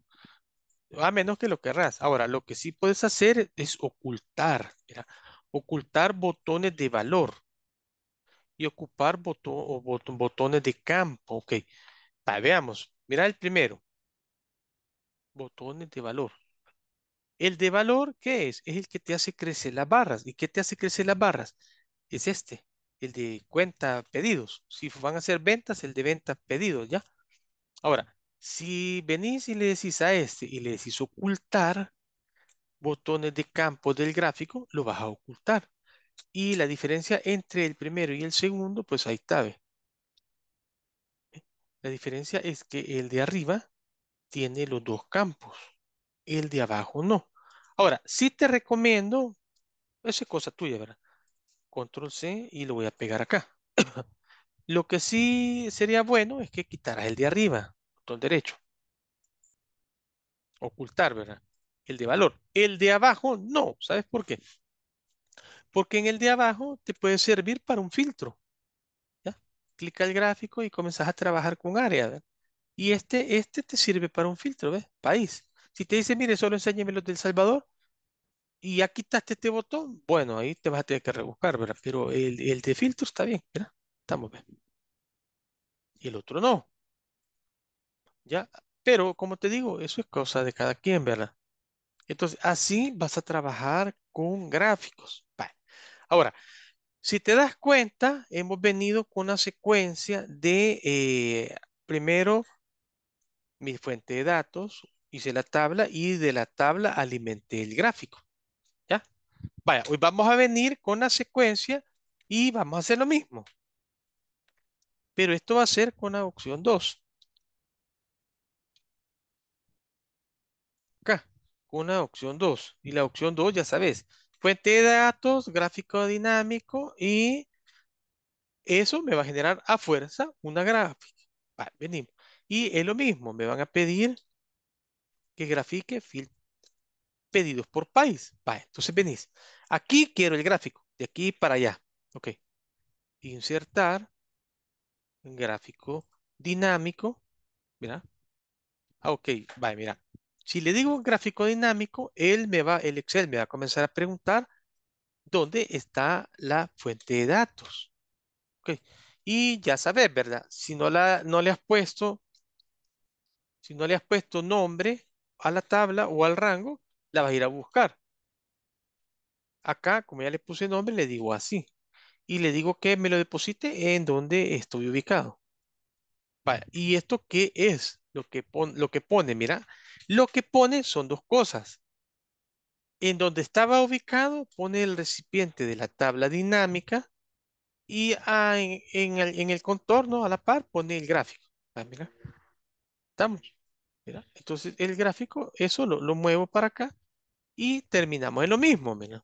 a menos que lo querrás. Ahora, lo que sí puedes hacer es ocultar. ¿verdad? ocultar botones de valor y ocupar botón, botones de campo. Ok, veamos. Mira el primero. Botones de valor. El de valor, ¿qué es? Es el que te hace crecer las barras. ¿Y qué te hace crecer las barras? Es este, el de cuenta pedidos. Si van a hacer ventas, el de ventas pedidos, ¿ya? Ahora, si venís y le decís a este y le decís ocultar, botones de campo del gráfico, lo vas a ocultar. Y la diferencia entre el primero y el segundo, pues ahí está. La diferencia es que el de arriba tiene los dos campos, el de abajo no. Ahora, sí te recomiendo, esa es cosa tuya, ¿verdad? Control C y lo voy a pegar acá. lo que sí sería bueno es que quitaras el de arriba, botón derecho. Ocultar, ¿verdad? el de valor. El de abajo no, ¿sabes por qué? Porque en el de abajo te puede servir para un filtro. ¿ya? Clica el gráfico y comenzas a trabajar con área. Y este, este te sirve para un filtro, ¿ves? País. Si te dice, mire, solo enséñame los del Salvador y ya quitaste este botón, bueno, ahí te vas a tener que rebuscar, ¿verdad? Pero el, de filtro está bien, Estamos bien. Y el otro no. ¿Ya? Pero, como te digo, eso es cosa de cada quien, ¿verdad? Entonces, así vas a trabajar con gráficos. Ahora, si te das cuenta, hemos venido con una secuencia de, eh, primero, mi fuente de datos, hice la tabla y de la tabla alimenté el gráfico. ¿Ya? Vaya, hoy vamos a venir con la secuencia y vamos a hacer lo mismo. Pero esto va a ser con la opción 2. Una opción 2. Y la opción 2, ya sabes, fuente de datos, gráfico dinámico y eso me va a generar a fuerza una gráfica. venimos. Y es lo mismo, me van a pedir que grafique pedidos por país. Vale, entonces venís. Aquí quiero el gráfico, de aquí para allá. Ok. Insertar gráfico dinámico. Mira. Ah, ok, vale, mira. Si le digo gráfico dinámico, él me va, el Excel me va a comenzar a preguntar dónde está la fuente de datos. Y ya sabes, ¿verdad? Si no, la, no le has puesto, si no le has puesto nombre a la tabla o al rango, la vas a ir a buscar. Acá, como ya le puse nombre, le digo así. Y le digo que me lo deposite en donde estoy ubicado. ¿Y esto qué es? Lo que, lo que pone, mira, lo que pone son dos cosas. En donde estaba ubicado, pone el recipiente de la tabla dinámica y ah, en, el, contorno, a la par, pone el gráfico. Ah, mira. Estamos. Mira. Entonces, el gráfico, eso lo, lo muevo para acá y terminamos en lo mismo. Mira.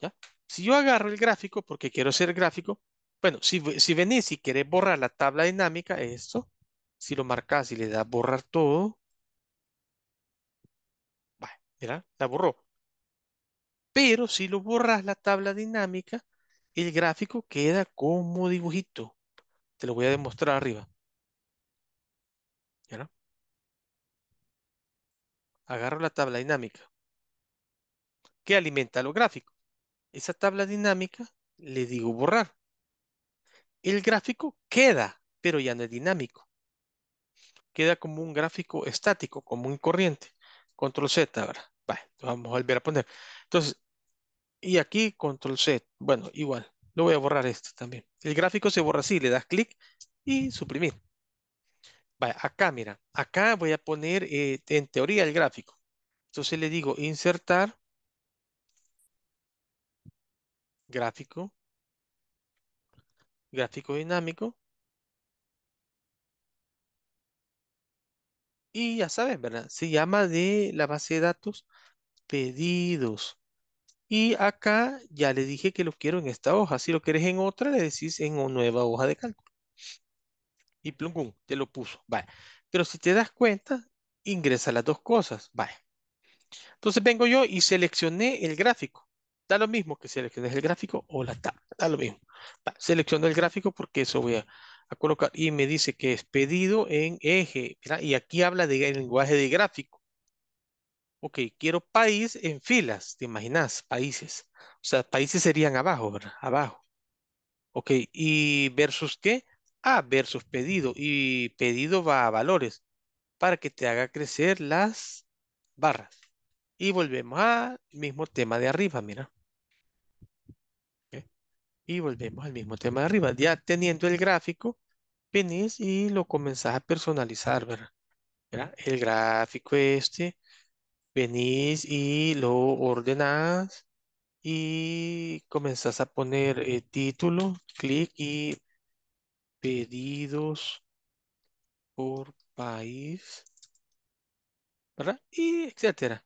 ¿Ya? Si yo agarro el gráfico, porque quiero ser gráfico, bueno, si, si venís y querés borrar la tabla dinámica, esto, si lo marcas y le das borrar todo, mira, la borró. Pero si lo borras la tabla dinámica, el gráfico queda como dibujito. Te lo voy a demostrar arriba. ¿Ya Agarro la tabla dinámica ¿Qué alimenta los gráficos. Esa tabla dinámica le digo borrar. El gráfico queda, pero ya no es dinámico queda como un gráfico estático, como un corriente. Control Z, ahora. Vale, vamos a volver a poner. Entonces, y aquí control Z. Bueno, igual. Lo voy a borrar esto también. El gráfico se borra así. Le das clic y suprimir. Vale, acá, mira. Acá voy a poner eh, en teoría el gráfico. Entonces le digo insertar gráfico, gráfico dinámico, Y ya sabes, ¿verdad? Se llama de la base de datos pedidos. Y acá ya le dije que lo quiero en esta hoja. Si lo quieres en otra, le decís en una nueva hoja de cálculo. Y plum, te lo puso. Vale. Pero si te das cuenta, ingresa las dos cosas. Vale. Entonces vengo yo y seleccioné el gráfico. Da lo mismo que selecciones el gráfico o la tabla. Da lo mismo. Selecciono el gráfico porque eso voy a, a colocar y me dice que es pedido en eje. Y aquí habla de lenguaje de gráfico. Ok, quiero país en filas. ¿Te imaginas? Países. O sea, países serían abajo, ¿verdad? Abajo. Ok, ¿y versus qué? ah, versus pedido. Y pedido va a valores para que te haga crecer las barras. Y volvemos al mismo tema de arriba, mira. Y volvemos al mismo tema de arriba. Ya teniendo el gráfico, venís y lo comenzás a personalizar, ¿verdad? El gráfico este, venís y lo ordenás y comenzás a poner eh, título, clic y pedidos por país, ¿verdad? Y etcétera.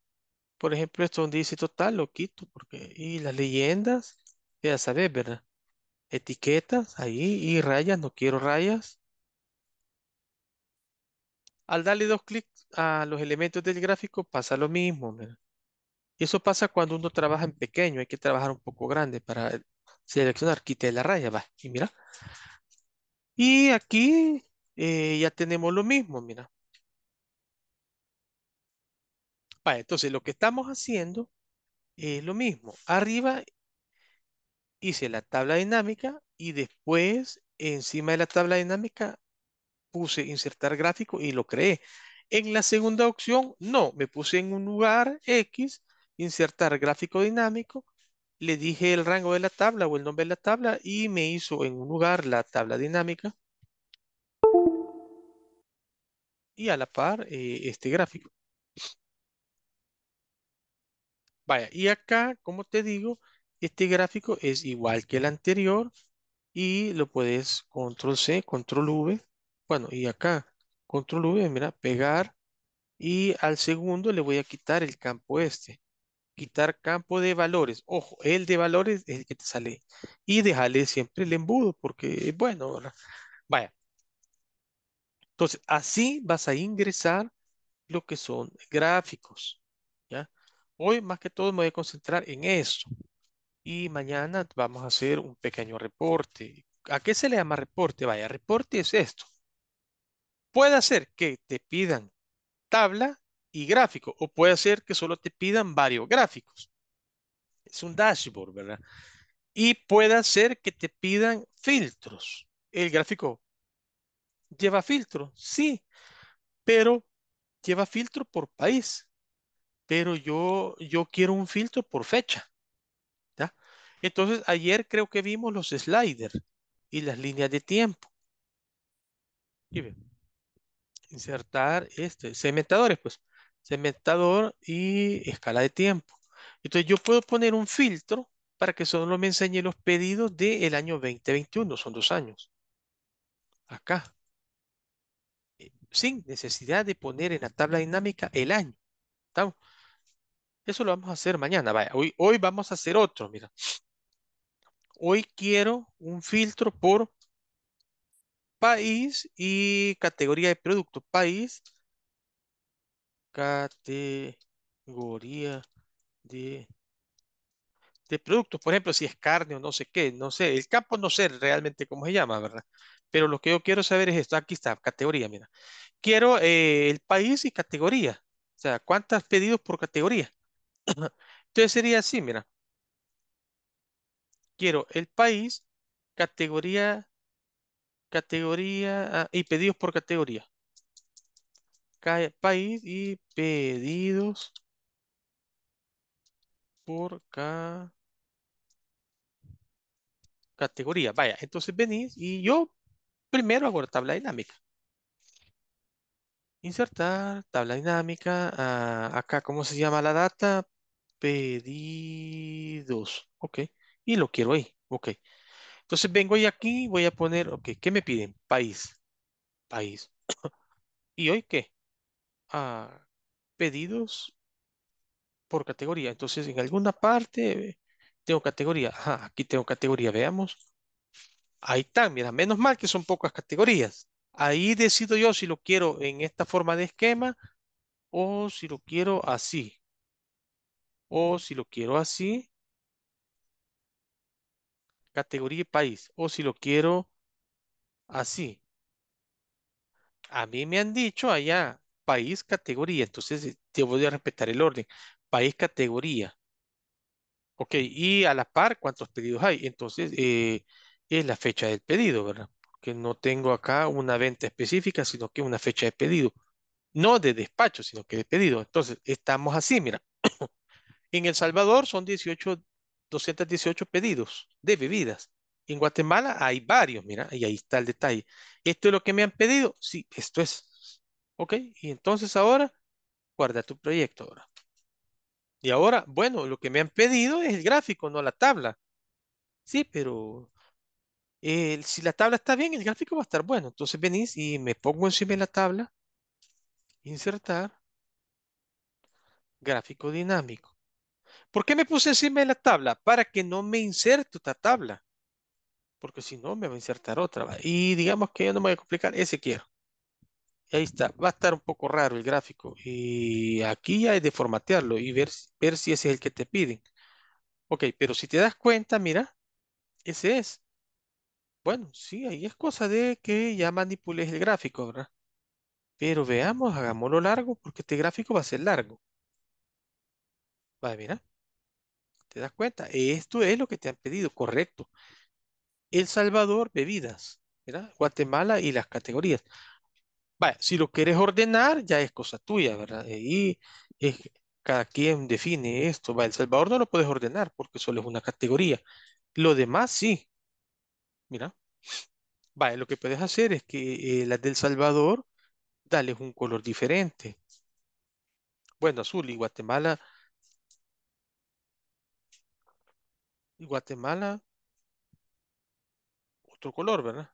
Por ejemplo, esto donde dice total lo quito porque y las leyendas, ya sabes, ¿verdad? etiquetas ahí y rayas, no quiero rayas. Al darle dos clics a los elementos del gráfico pasa lo mismo. eso pasa cuando uno trabaja en pequeño, hay que trabajar un poco grande para seleccionar, quite la raya, va, y mira. Y aquí eh, ya tenemos lo mismo, mira. Vale, entonces lo que estamos haciendo es lo mismo. Arriba hice la tabla dinámica y después encima de la tabla dinámica puse insertar gráfico y lo creé. En la segunda opción, no, me puse en un lugar X, insertar gráfico dinámico, le dije el rango de la tabla o el nombre de la tabla y me hizo en un lugar la tabla dinámica y a la par eh, este gráfico. Vaya, y acá, como te digo, este gráfico es igual que el anterior y lo puedes control C, control V. Bueno, y acá, control V, mira, pegar. Y al segundo le voy a quitar el campo este. Quitar campo de valores. Ojo, el de valores es el que te sale. Y dejarle siempre el embudo porque, bueno, vaya. Entonces, así vas a ingresar lo que son gráficos. ¿ya? Hoy más que todo me voy a concentrar en esto y mañana vamos a hacer un pequeño reporte. ¿A qué se le llama reporte? Vaya, reporte es esto. Puede ser que te pidan tabla y gráfico o puede ser que solo te pidan varios gráficos. Es un dashboard, ¿verdad? Y puede ser que te pidan filtros. El gráfico lleva filtro, sí, pero lleva filtro por país. Pero yo, yo quiero un filtro por fecha. Entonces, ayer creo que vimos los sliders y las líneas de tiempo. insertar este, segmentadores, pues, segmentador y escala de tiempo. Entonces, yo puedo poner un filtro para que solo me enseñe los pedidos del año 2021, son dos años. Acá. Eh, sin necesidad de poner en la tabla dinámica el año. Eso lo vamos a hacer mañana. hoy, hoy vamos a hacer otro, mira. Hoy quiero un filtro por país y categoría de producto. País, categoría de, de productos. Por ejemplo, si es carne o no sé qué, no sé. El campo no sé realmente cómo se llama, ¿verdad? Pero lo que yo quiero saber es esto. Aquí está, categoría, mira. Quiero eh, el país y categoría. O sea, ¿cuántos pedidos por categoría? Entonces sería así, mira quiero el país, categoría, categoría ah, y pedidos por categoría. país y pedidos por categoría. Vaya, entonces venís y yo primero hago la tabla dinámica. Insertar, tabla dinámica, ah, acá, ¿cómo se llama la data? Pedidos, ok y lo quiero ahí. Ok. Entonces vengo y aquí voy a poner, ok, ¿qué me piden? País. País. ¿Y hoy qué? Ah, pedidos por categoría. Entonces en alguna parte tengo categoría. aquí tengo categoría, veamos. Ahí están, mira, menos mal que son pocas categorías. Ahí decido yo si lo quiero en esta forma de esquema o si lo quiero así. O si lo quiero así categoría y país. O si lo quiero así. A mí me han dicho allá, país, categoría. Entonces, te eh, voy a respetar el orden. País, categoría. Ok, y a la par, ¿cuántos pedidos hay? Entonces, eh, es la fecha del pedido, ¿verdad? Que no tengo acá una venta específica, sino que una fecha de pedido. No de despacho, sino que de pedido. Entonces, estamos así, mira. en El Salvador son 18 218 pedidos de bebidas. En Guatemala hay varios, mira, y ahí está el detalle. ¿Esto es lo que me han pedido? Sí, esto es. ¿Ok? Y entonces ahora, guarda tu proyecto ahora. Y ahora, bueno, lo que me han pedido es el gráfico, no la tabla. Sí, pero si la tabla está bien, el gráfico va a estar bueno. Entonces venís y me pongo encima de la tabla, insertar, gráfico dinámico. ¿Por qué me puse encima de la tabla? Para que no me inserte otra tabla. Porque si no, me va a insertar otra. Y digamos que yo no me voy a complicar. Ese quiero. ahí está. Va a estar un poco raro el gráfico. Y aquí ya es de formatearlo y ver, ver si ese es el que te piden. Ok, pero si te das cuenta, mira, ese es. Bueno, sí, ahí es cosa de que ya manipules el gráfico, ¿verdad? Pero veamos, hagámoslo largo, porque este gráfico va a ser largo. a mira. ¿Te das cuenta? Esto es lo que te han pedido, correcto. El Salvador, bebidas, ¿verdad? Guatemala y las categorías. Vaya, si lo quieres ordenar, ya es cosa tuya, ¿verdad? Y es, cada quien define esto. Va, El Salvador no lo puedes ordenar porque solo es una categoría. Lo demás sí. Mira. Vaya, lo que puedes hacer es que eh, las del Salvador, dales un color diferente. Bueno, azul y Guatemala Guatemala, otro color, ¿verdad?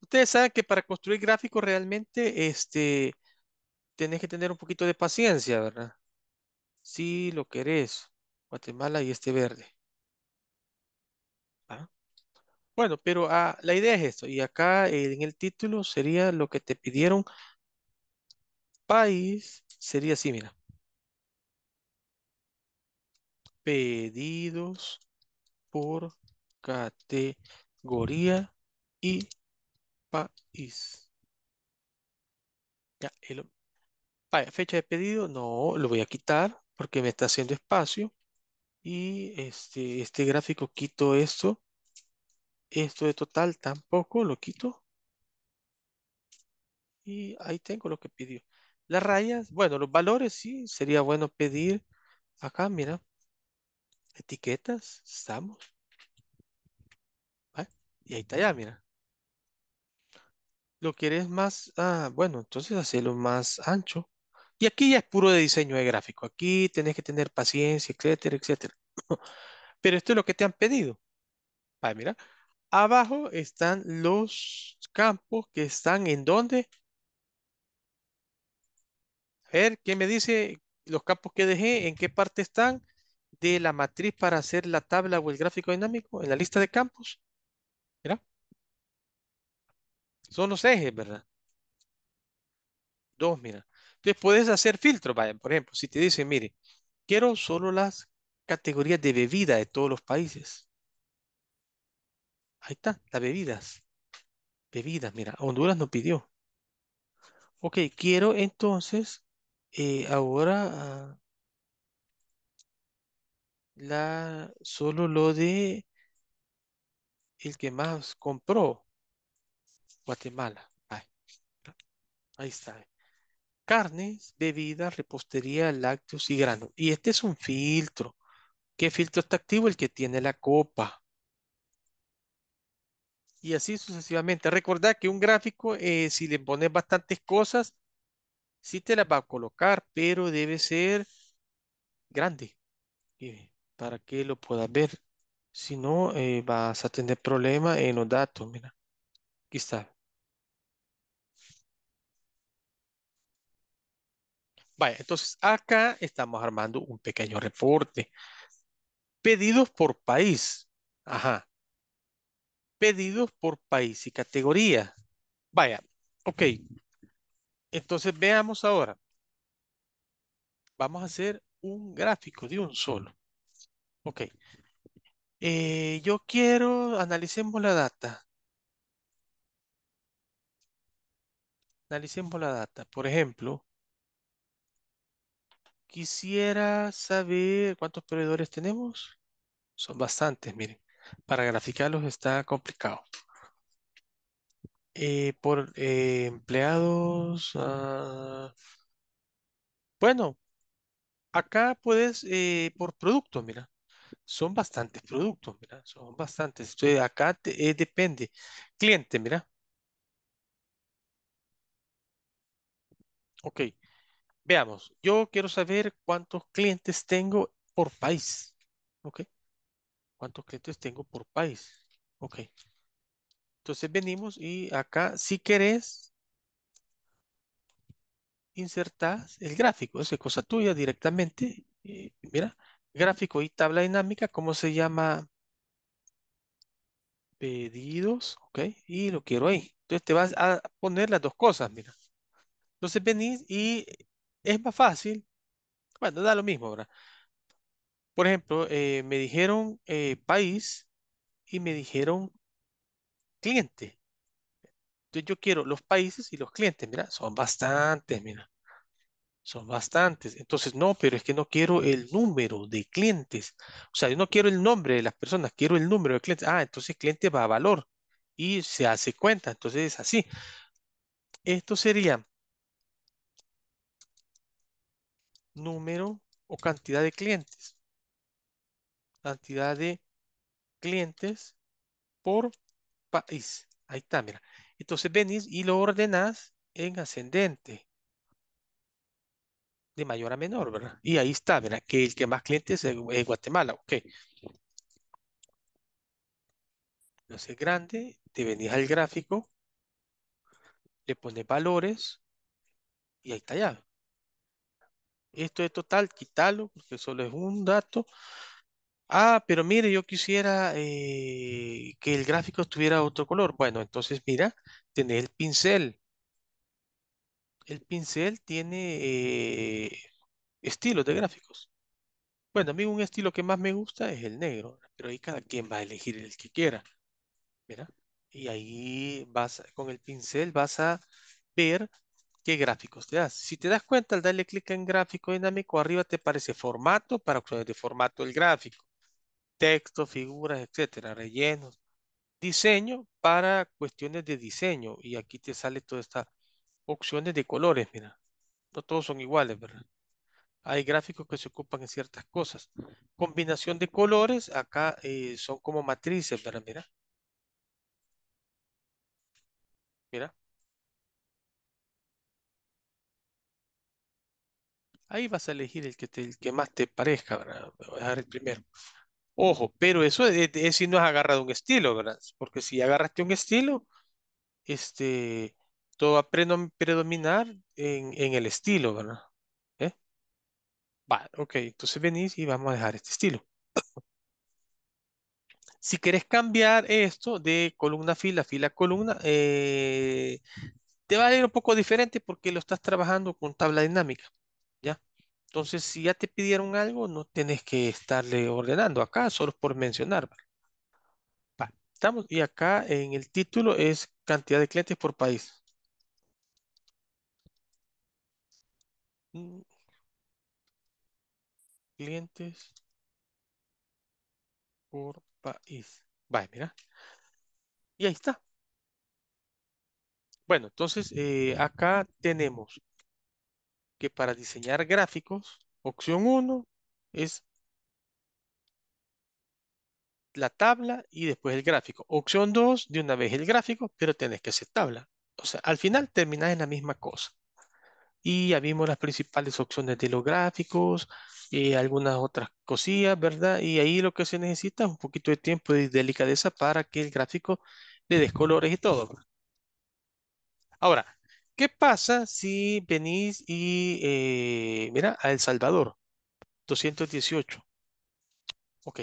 Ustedes saben que para construir gráficos realmente, este, tenés que tener un poquito de paciencia, ¿verdad? Si lo querés, Guatemala y este verde. Bueno, pero ah, la idea es esto. Y acá eh, en el título sería lo que te pidieron. País sería así, mira pedidos por categoría y país. Ya, fecha de pedido, no, lo voy a quitar porque me está haciendo espacio. Y este, este gráfico quito esto. Esto de total tampoco lo quito. Y ahí tengo lo que pidió. Las rayas, bueno, los valores sí, sería bueno pedir acá, mira, etiquetas, estamos. Ah, y ahí está ya, mira. Lo quieres más, ah, bueno, entonces hacerlo más ancho. Y aquí ya es puro de diseño de gráfico. Aquí tenés que tener paciencia, etcétera, etcétera. Pero esto es lo que te han pedido. Vale, ah, mira. Abajo están los campos que están en donde. A ver, ¿qué me dice los campos que dejé? ¿En qué parte están? de la matriz para hacer la tabla o el gráfico dinámico en la lista de campos. Mira. Son los ejes, ¿verdad? Dos, mira. Entonces puedes hacer filtros, vayan. Por ejemplo, si te dicen, mire, quiero solo las categorías de bebida de todos los países. Ahí está, las bebidas. Bebidas, mira, Honduras no pidió. Ok, quiero entonces eh, ahora ah, la, solo lo de el que más compró, Guatemala. Ahí, está. Carnes, bebidas, repostería, lácteos y grano Y este es un filtro. ¿Qué filtro está activo? El que tiene la copa. Y así sucesivamente. Recordad que un gráfico, eh, si le pones bastantes cosas, sí te las va a colocar, pero debe ser grande. Bien. Eh, para que lo pueda ver. Si no, eh, vas a tener problemas en los datos. Mira, aquí está. Vaya, entonces acá estamos armando un pequeño reporte. Pedidos por país. Ajá. Pedidos por país y categoría. Vaya, ok. Entonces veamos ahora. Vamos a hacer un gráfico de un solo. Ok. Eh, yo quiero, analicemos la data. Analicemos la data. Por ejemplo, quisiera saber cuántos proveedores tenemos. Son bastantes, miren. Para graficarlos está complicado. Eh, por eh, empleados. Ah, bueno, acá puedes por producto, mira son bastantes productos, son bastantes. Entonces acá eh, depende. Cliente, mira. Ok, veamos. Yo quiero saber cuántos clientes tengo por país. Ok, cuántos clientes tengo por país. Ok, entonces venimos y acá, si querés, insertas el gráfico. Esa es cosa tuya directamente. Eh, mira, gráfico y tabla dinámica, ¿cómo se llama? Pedidos, ok, y lo quiero ahí. Entonces te vas a poner las dos cosas, mira. Entonces venís y es más fácil. Bueno, da lo mismo, ahora, Por ejemplo, eh, me dijeron eh, país y me dijeron cliente. Entonces yo quiero los países y los clientes, mira, son bastantes, mira. Son bastantes. Entonces, no, pero es que no quiero el número de clientes. O sea, yo no quiero el nombre de las personas, quiero el número de clientes. Ah, entonces cliente va a valor y se hace cuenta. Entonces es así. Esto sería número o cantidad de clientes. Cantidad de clientes por país. Ahí está, mira. Entonces venís y lo ordenás en ascendente de mayor a menor, ¿verdad? Y ahí está, ¿verdad? Que el que más clientes es, Guatemala, ok. No es grande, te venís al gráfico, le pones valores y ahí está ya. Esto es total, quítalo, porque solo es un dato. Ah, pero mire, yo quisiera eh, que el gráfico estuviera otro color. Bueno, entonces mira, tenés el pincel el pincel tiene eh, estilos de gráficos. Bueno, a mí un estilo que más me gusta es el negro, pero ahí cada quien va a elegir el que quiera. Y ahí vas, con el pincel vas a ver qué gráficos te das. Si te das cuenta, al darle clic en gráfico dinámico, arriba te aparece formato para opciones de formato del gráfico, texto, figuras, etcétera, rellenos, diseño para cuestiones de diseño. Y aquí te sale toda esta opciones de colores, mira. No todos son iguales, ¿verdad? Hay gráficos que se ocupan en ciertas cosas. Combinación de colores, acá eh, son como matrices, ¿verdad? Mira. Mira. Ahí vas a elegir el que, el que más te parezca, ¿verdad? Voy a dejar el primero. Ojo, pero eso es, si no has agarrado un estilo, ¿verdad? Porque si agarraste un estilo, este, va a predominar en, el estilo, ¿verdad? ¿Eh? ok, entonces venís y vamos a dejar este estilo. si quieres cambiar esto de columna, fila, fila, columna, eh, te va a ir un poco diferente porque lo estás trabajando con tabla dinámica, ¿ya? Entonces, si ya te pidieron algo, no tienes que estarle ordenando acá, solo por mencionar, ¿vale? Estamos, y acá en el título es cantidad de clientes por país. Mm, clientes por país. mira. Y ahí está. Bueno, entonces eh, acá tenemos que para diseñar gráficos, opción 1 es la tabla y después el gráfico. Opción 2, de una vez el gráfico, pero tenés que hacer tabla. O sea, al final terminás en la misma cosa. Y ya vimos las principales opciones de los gráficos, y eh, algunas otras cosillas, ¿verdad? Y ahí lo que se necesita es un poquito de tiempo y delicadeza para que el gráfico le des y todo. Ahora, ¿qué pasa si venís y, eh, mira, a El Salvador, 218? Ok.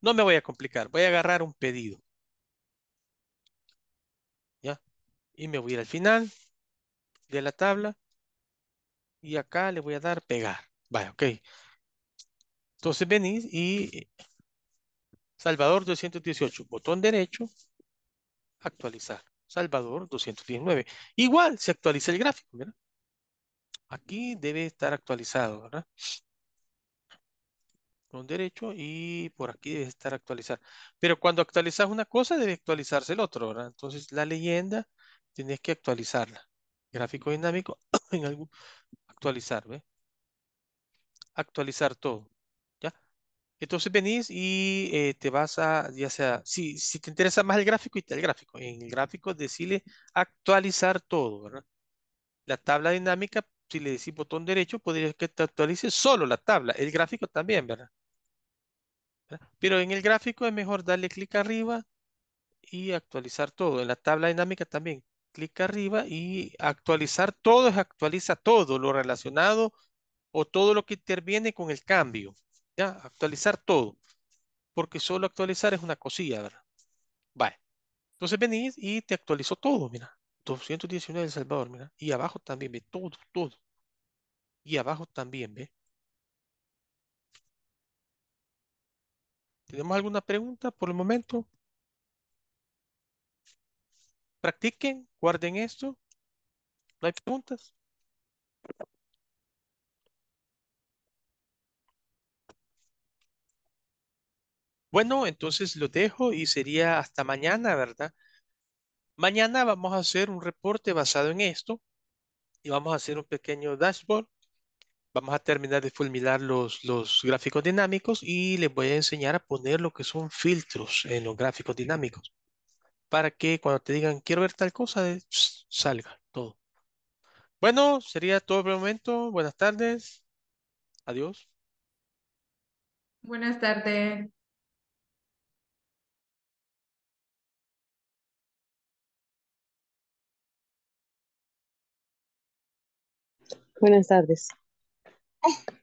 No me voy a complicar, voy a agarrar un pedido. ¿Ya? Y me voy ir al final, de la tabla y acá le voy a dar pegar. Vale, ok. Entonces venís y Salvador 218, botón derecho, actualizar. Salvador 219. Igual se actualiza el gráfico, Aquí debe estar actualizado, ¿verdad? Con derecho y por aquí debe estar actualizado. Pero cuando actualizas una cosa, debe actualizarse el otro, ¿verdad? Entonces la leyenda tienes que actualizarla gráfico dinámico, en algún, actualizar, Actualizar todo, ¿ya? Entonces venís y eh, te vas a, ya sea, si, si te interesa más el gráfico, y el gráfico. En el gráfico decirle actualizar todo, ¿verdad? La tabla dinámica, si le decís botón derecho, podría que te actualice solo la tabla, el gráfico también, ¿verdad? Pero en el gráfico es mejor darle clic arriba y actualizar todo. En la tabla dinámica también clic arriba y actualizar todo, es actualiza todo lo relacionado o todo lo que interviene con el cambio. ¿Ya? Actualizar todo. Porque solo actualizar es una cosilla, ¿verdad? Vale. Entonces venís y te actualizó todo, mira. 219 de Salvador, mira. Y abajo también ve todo, todo. Y abajo también ve. ¿Tenemos alguna pregunta por el momento? Practiquen, guarden esto. No hay preguntas. Bueno, entonces lo dejo y sería hasta mañana, ¿verdad? Mañana vamos a hacer un reporte basado en esto y vamos a hacer un pequeño dashboard. Vamos a terminar de formular los, los gráficos dinámicos y les voy a enseñar a poner lo que son filtros en los gráficos dinámicos para que cuando te digan quiero ver tal cosa, salga todo. Bueno, sería todo por el momento. Buenas tardes. Adiós. Buenas tardes. Buenas tardes. Ah.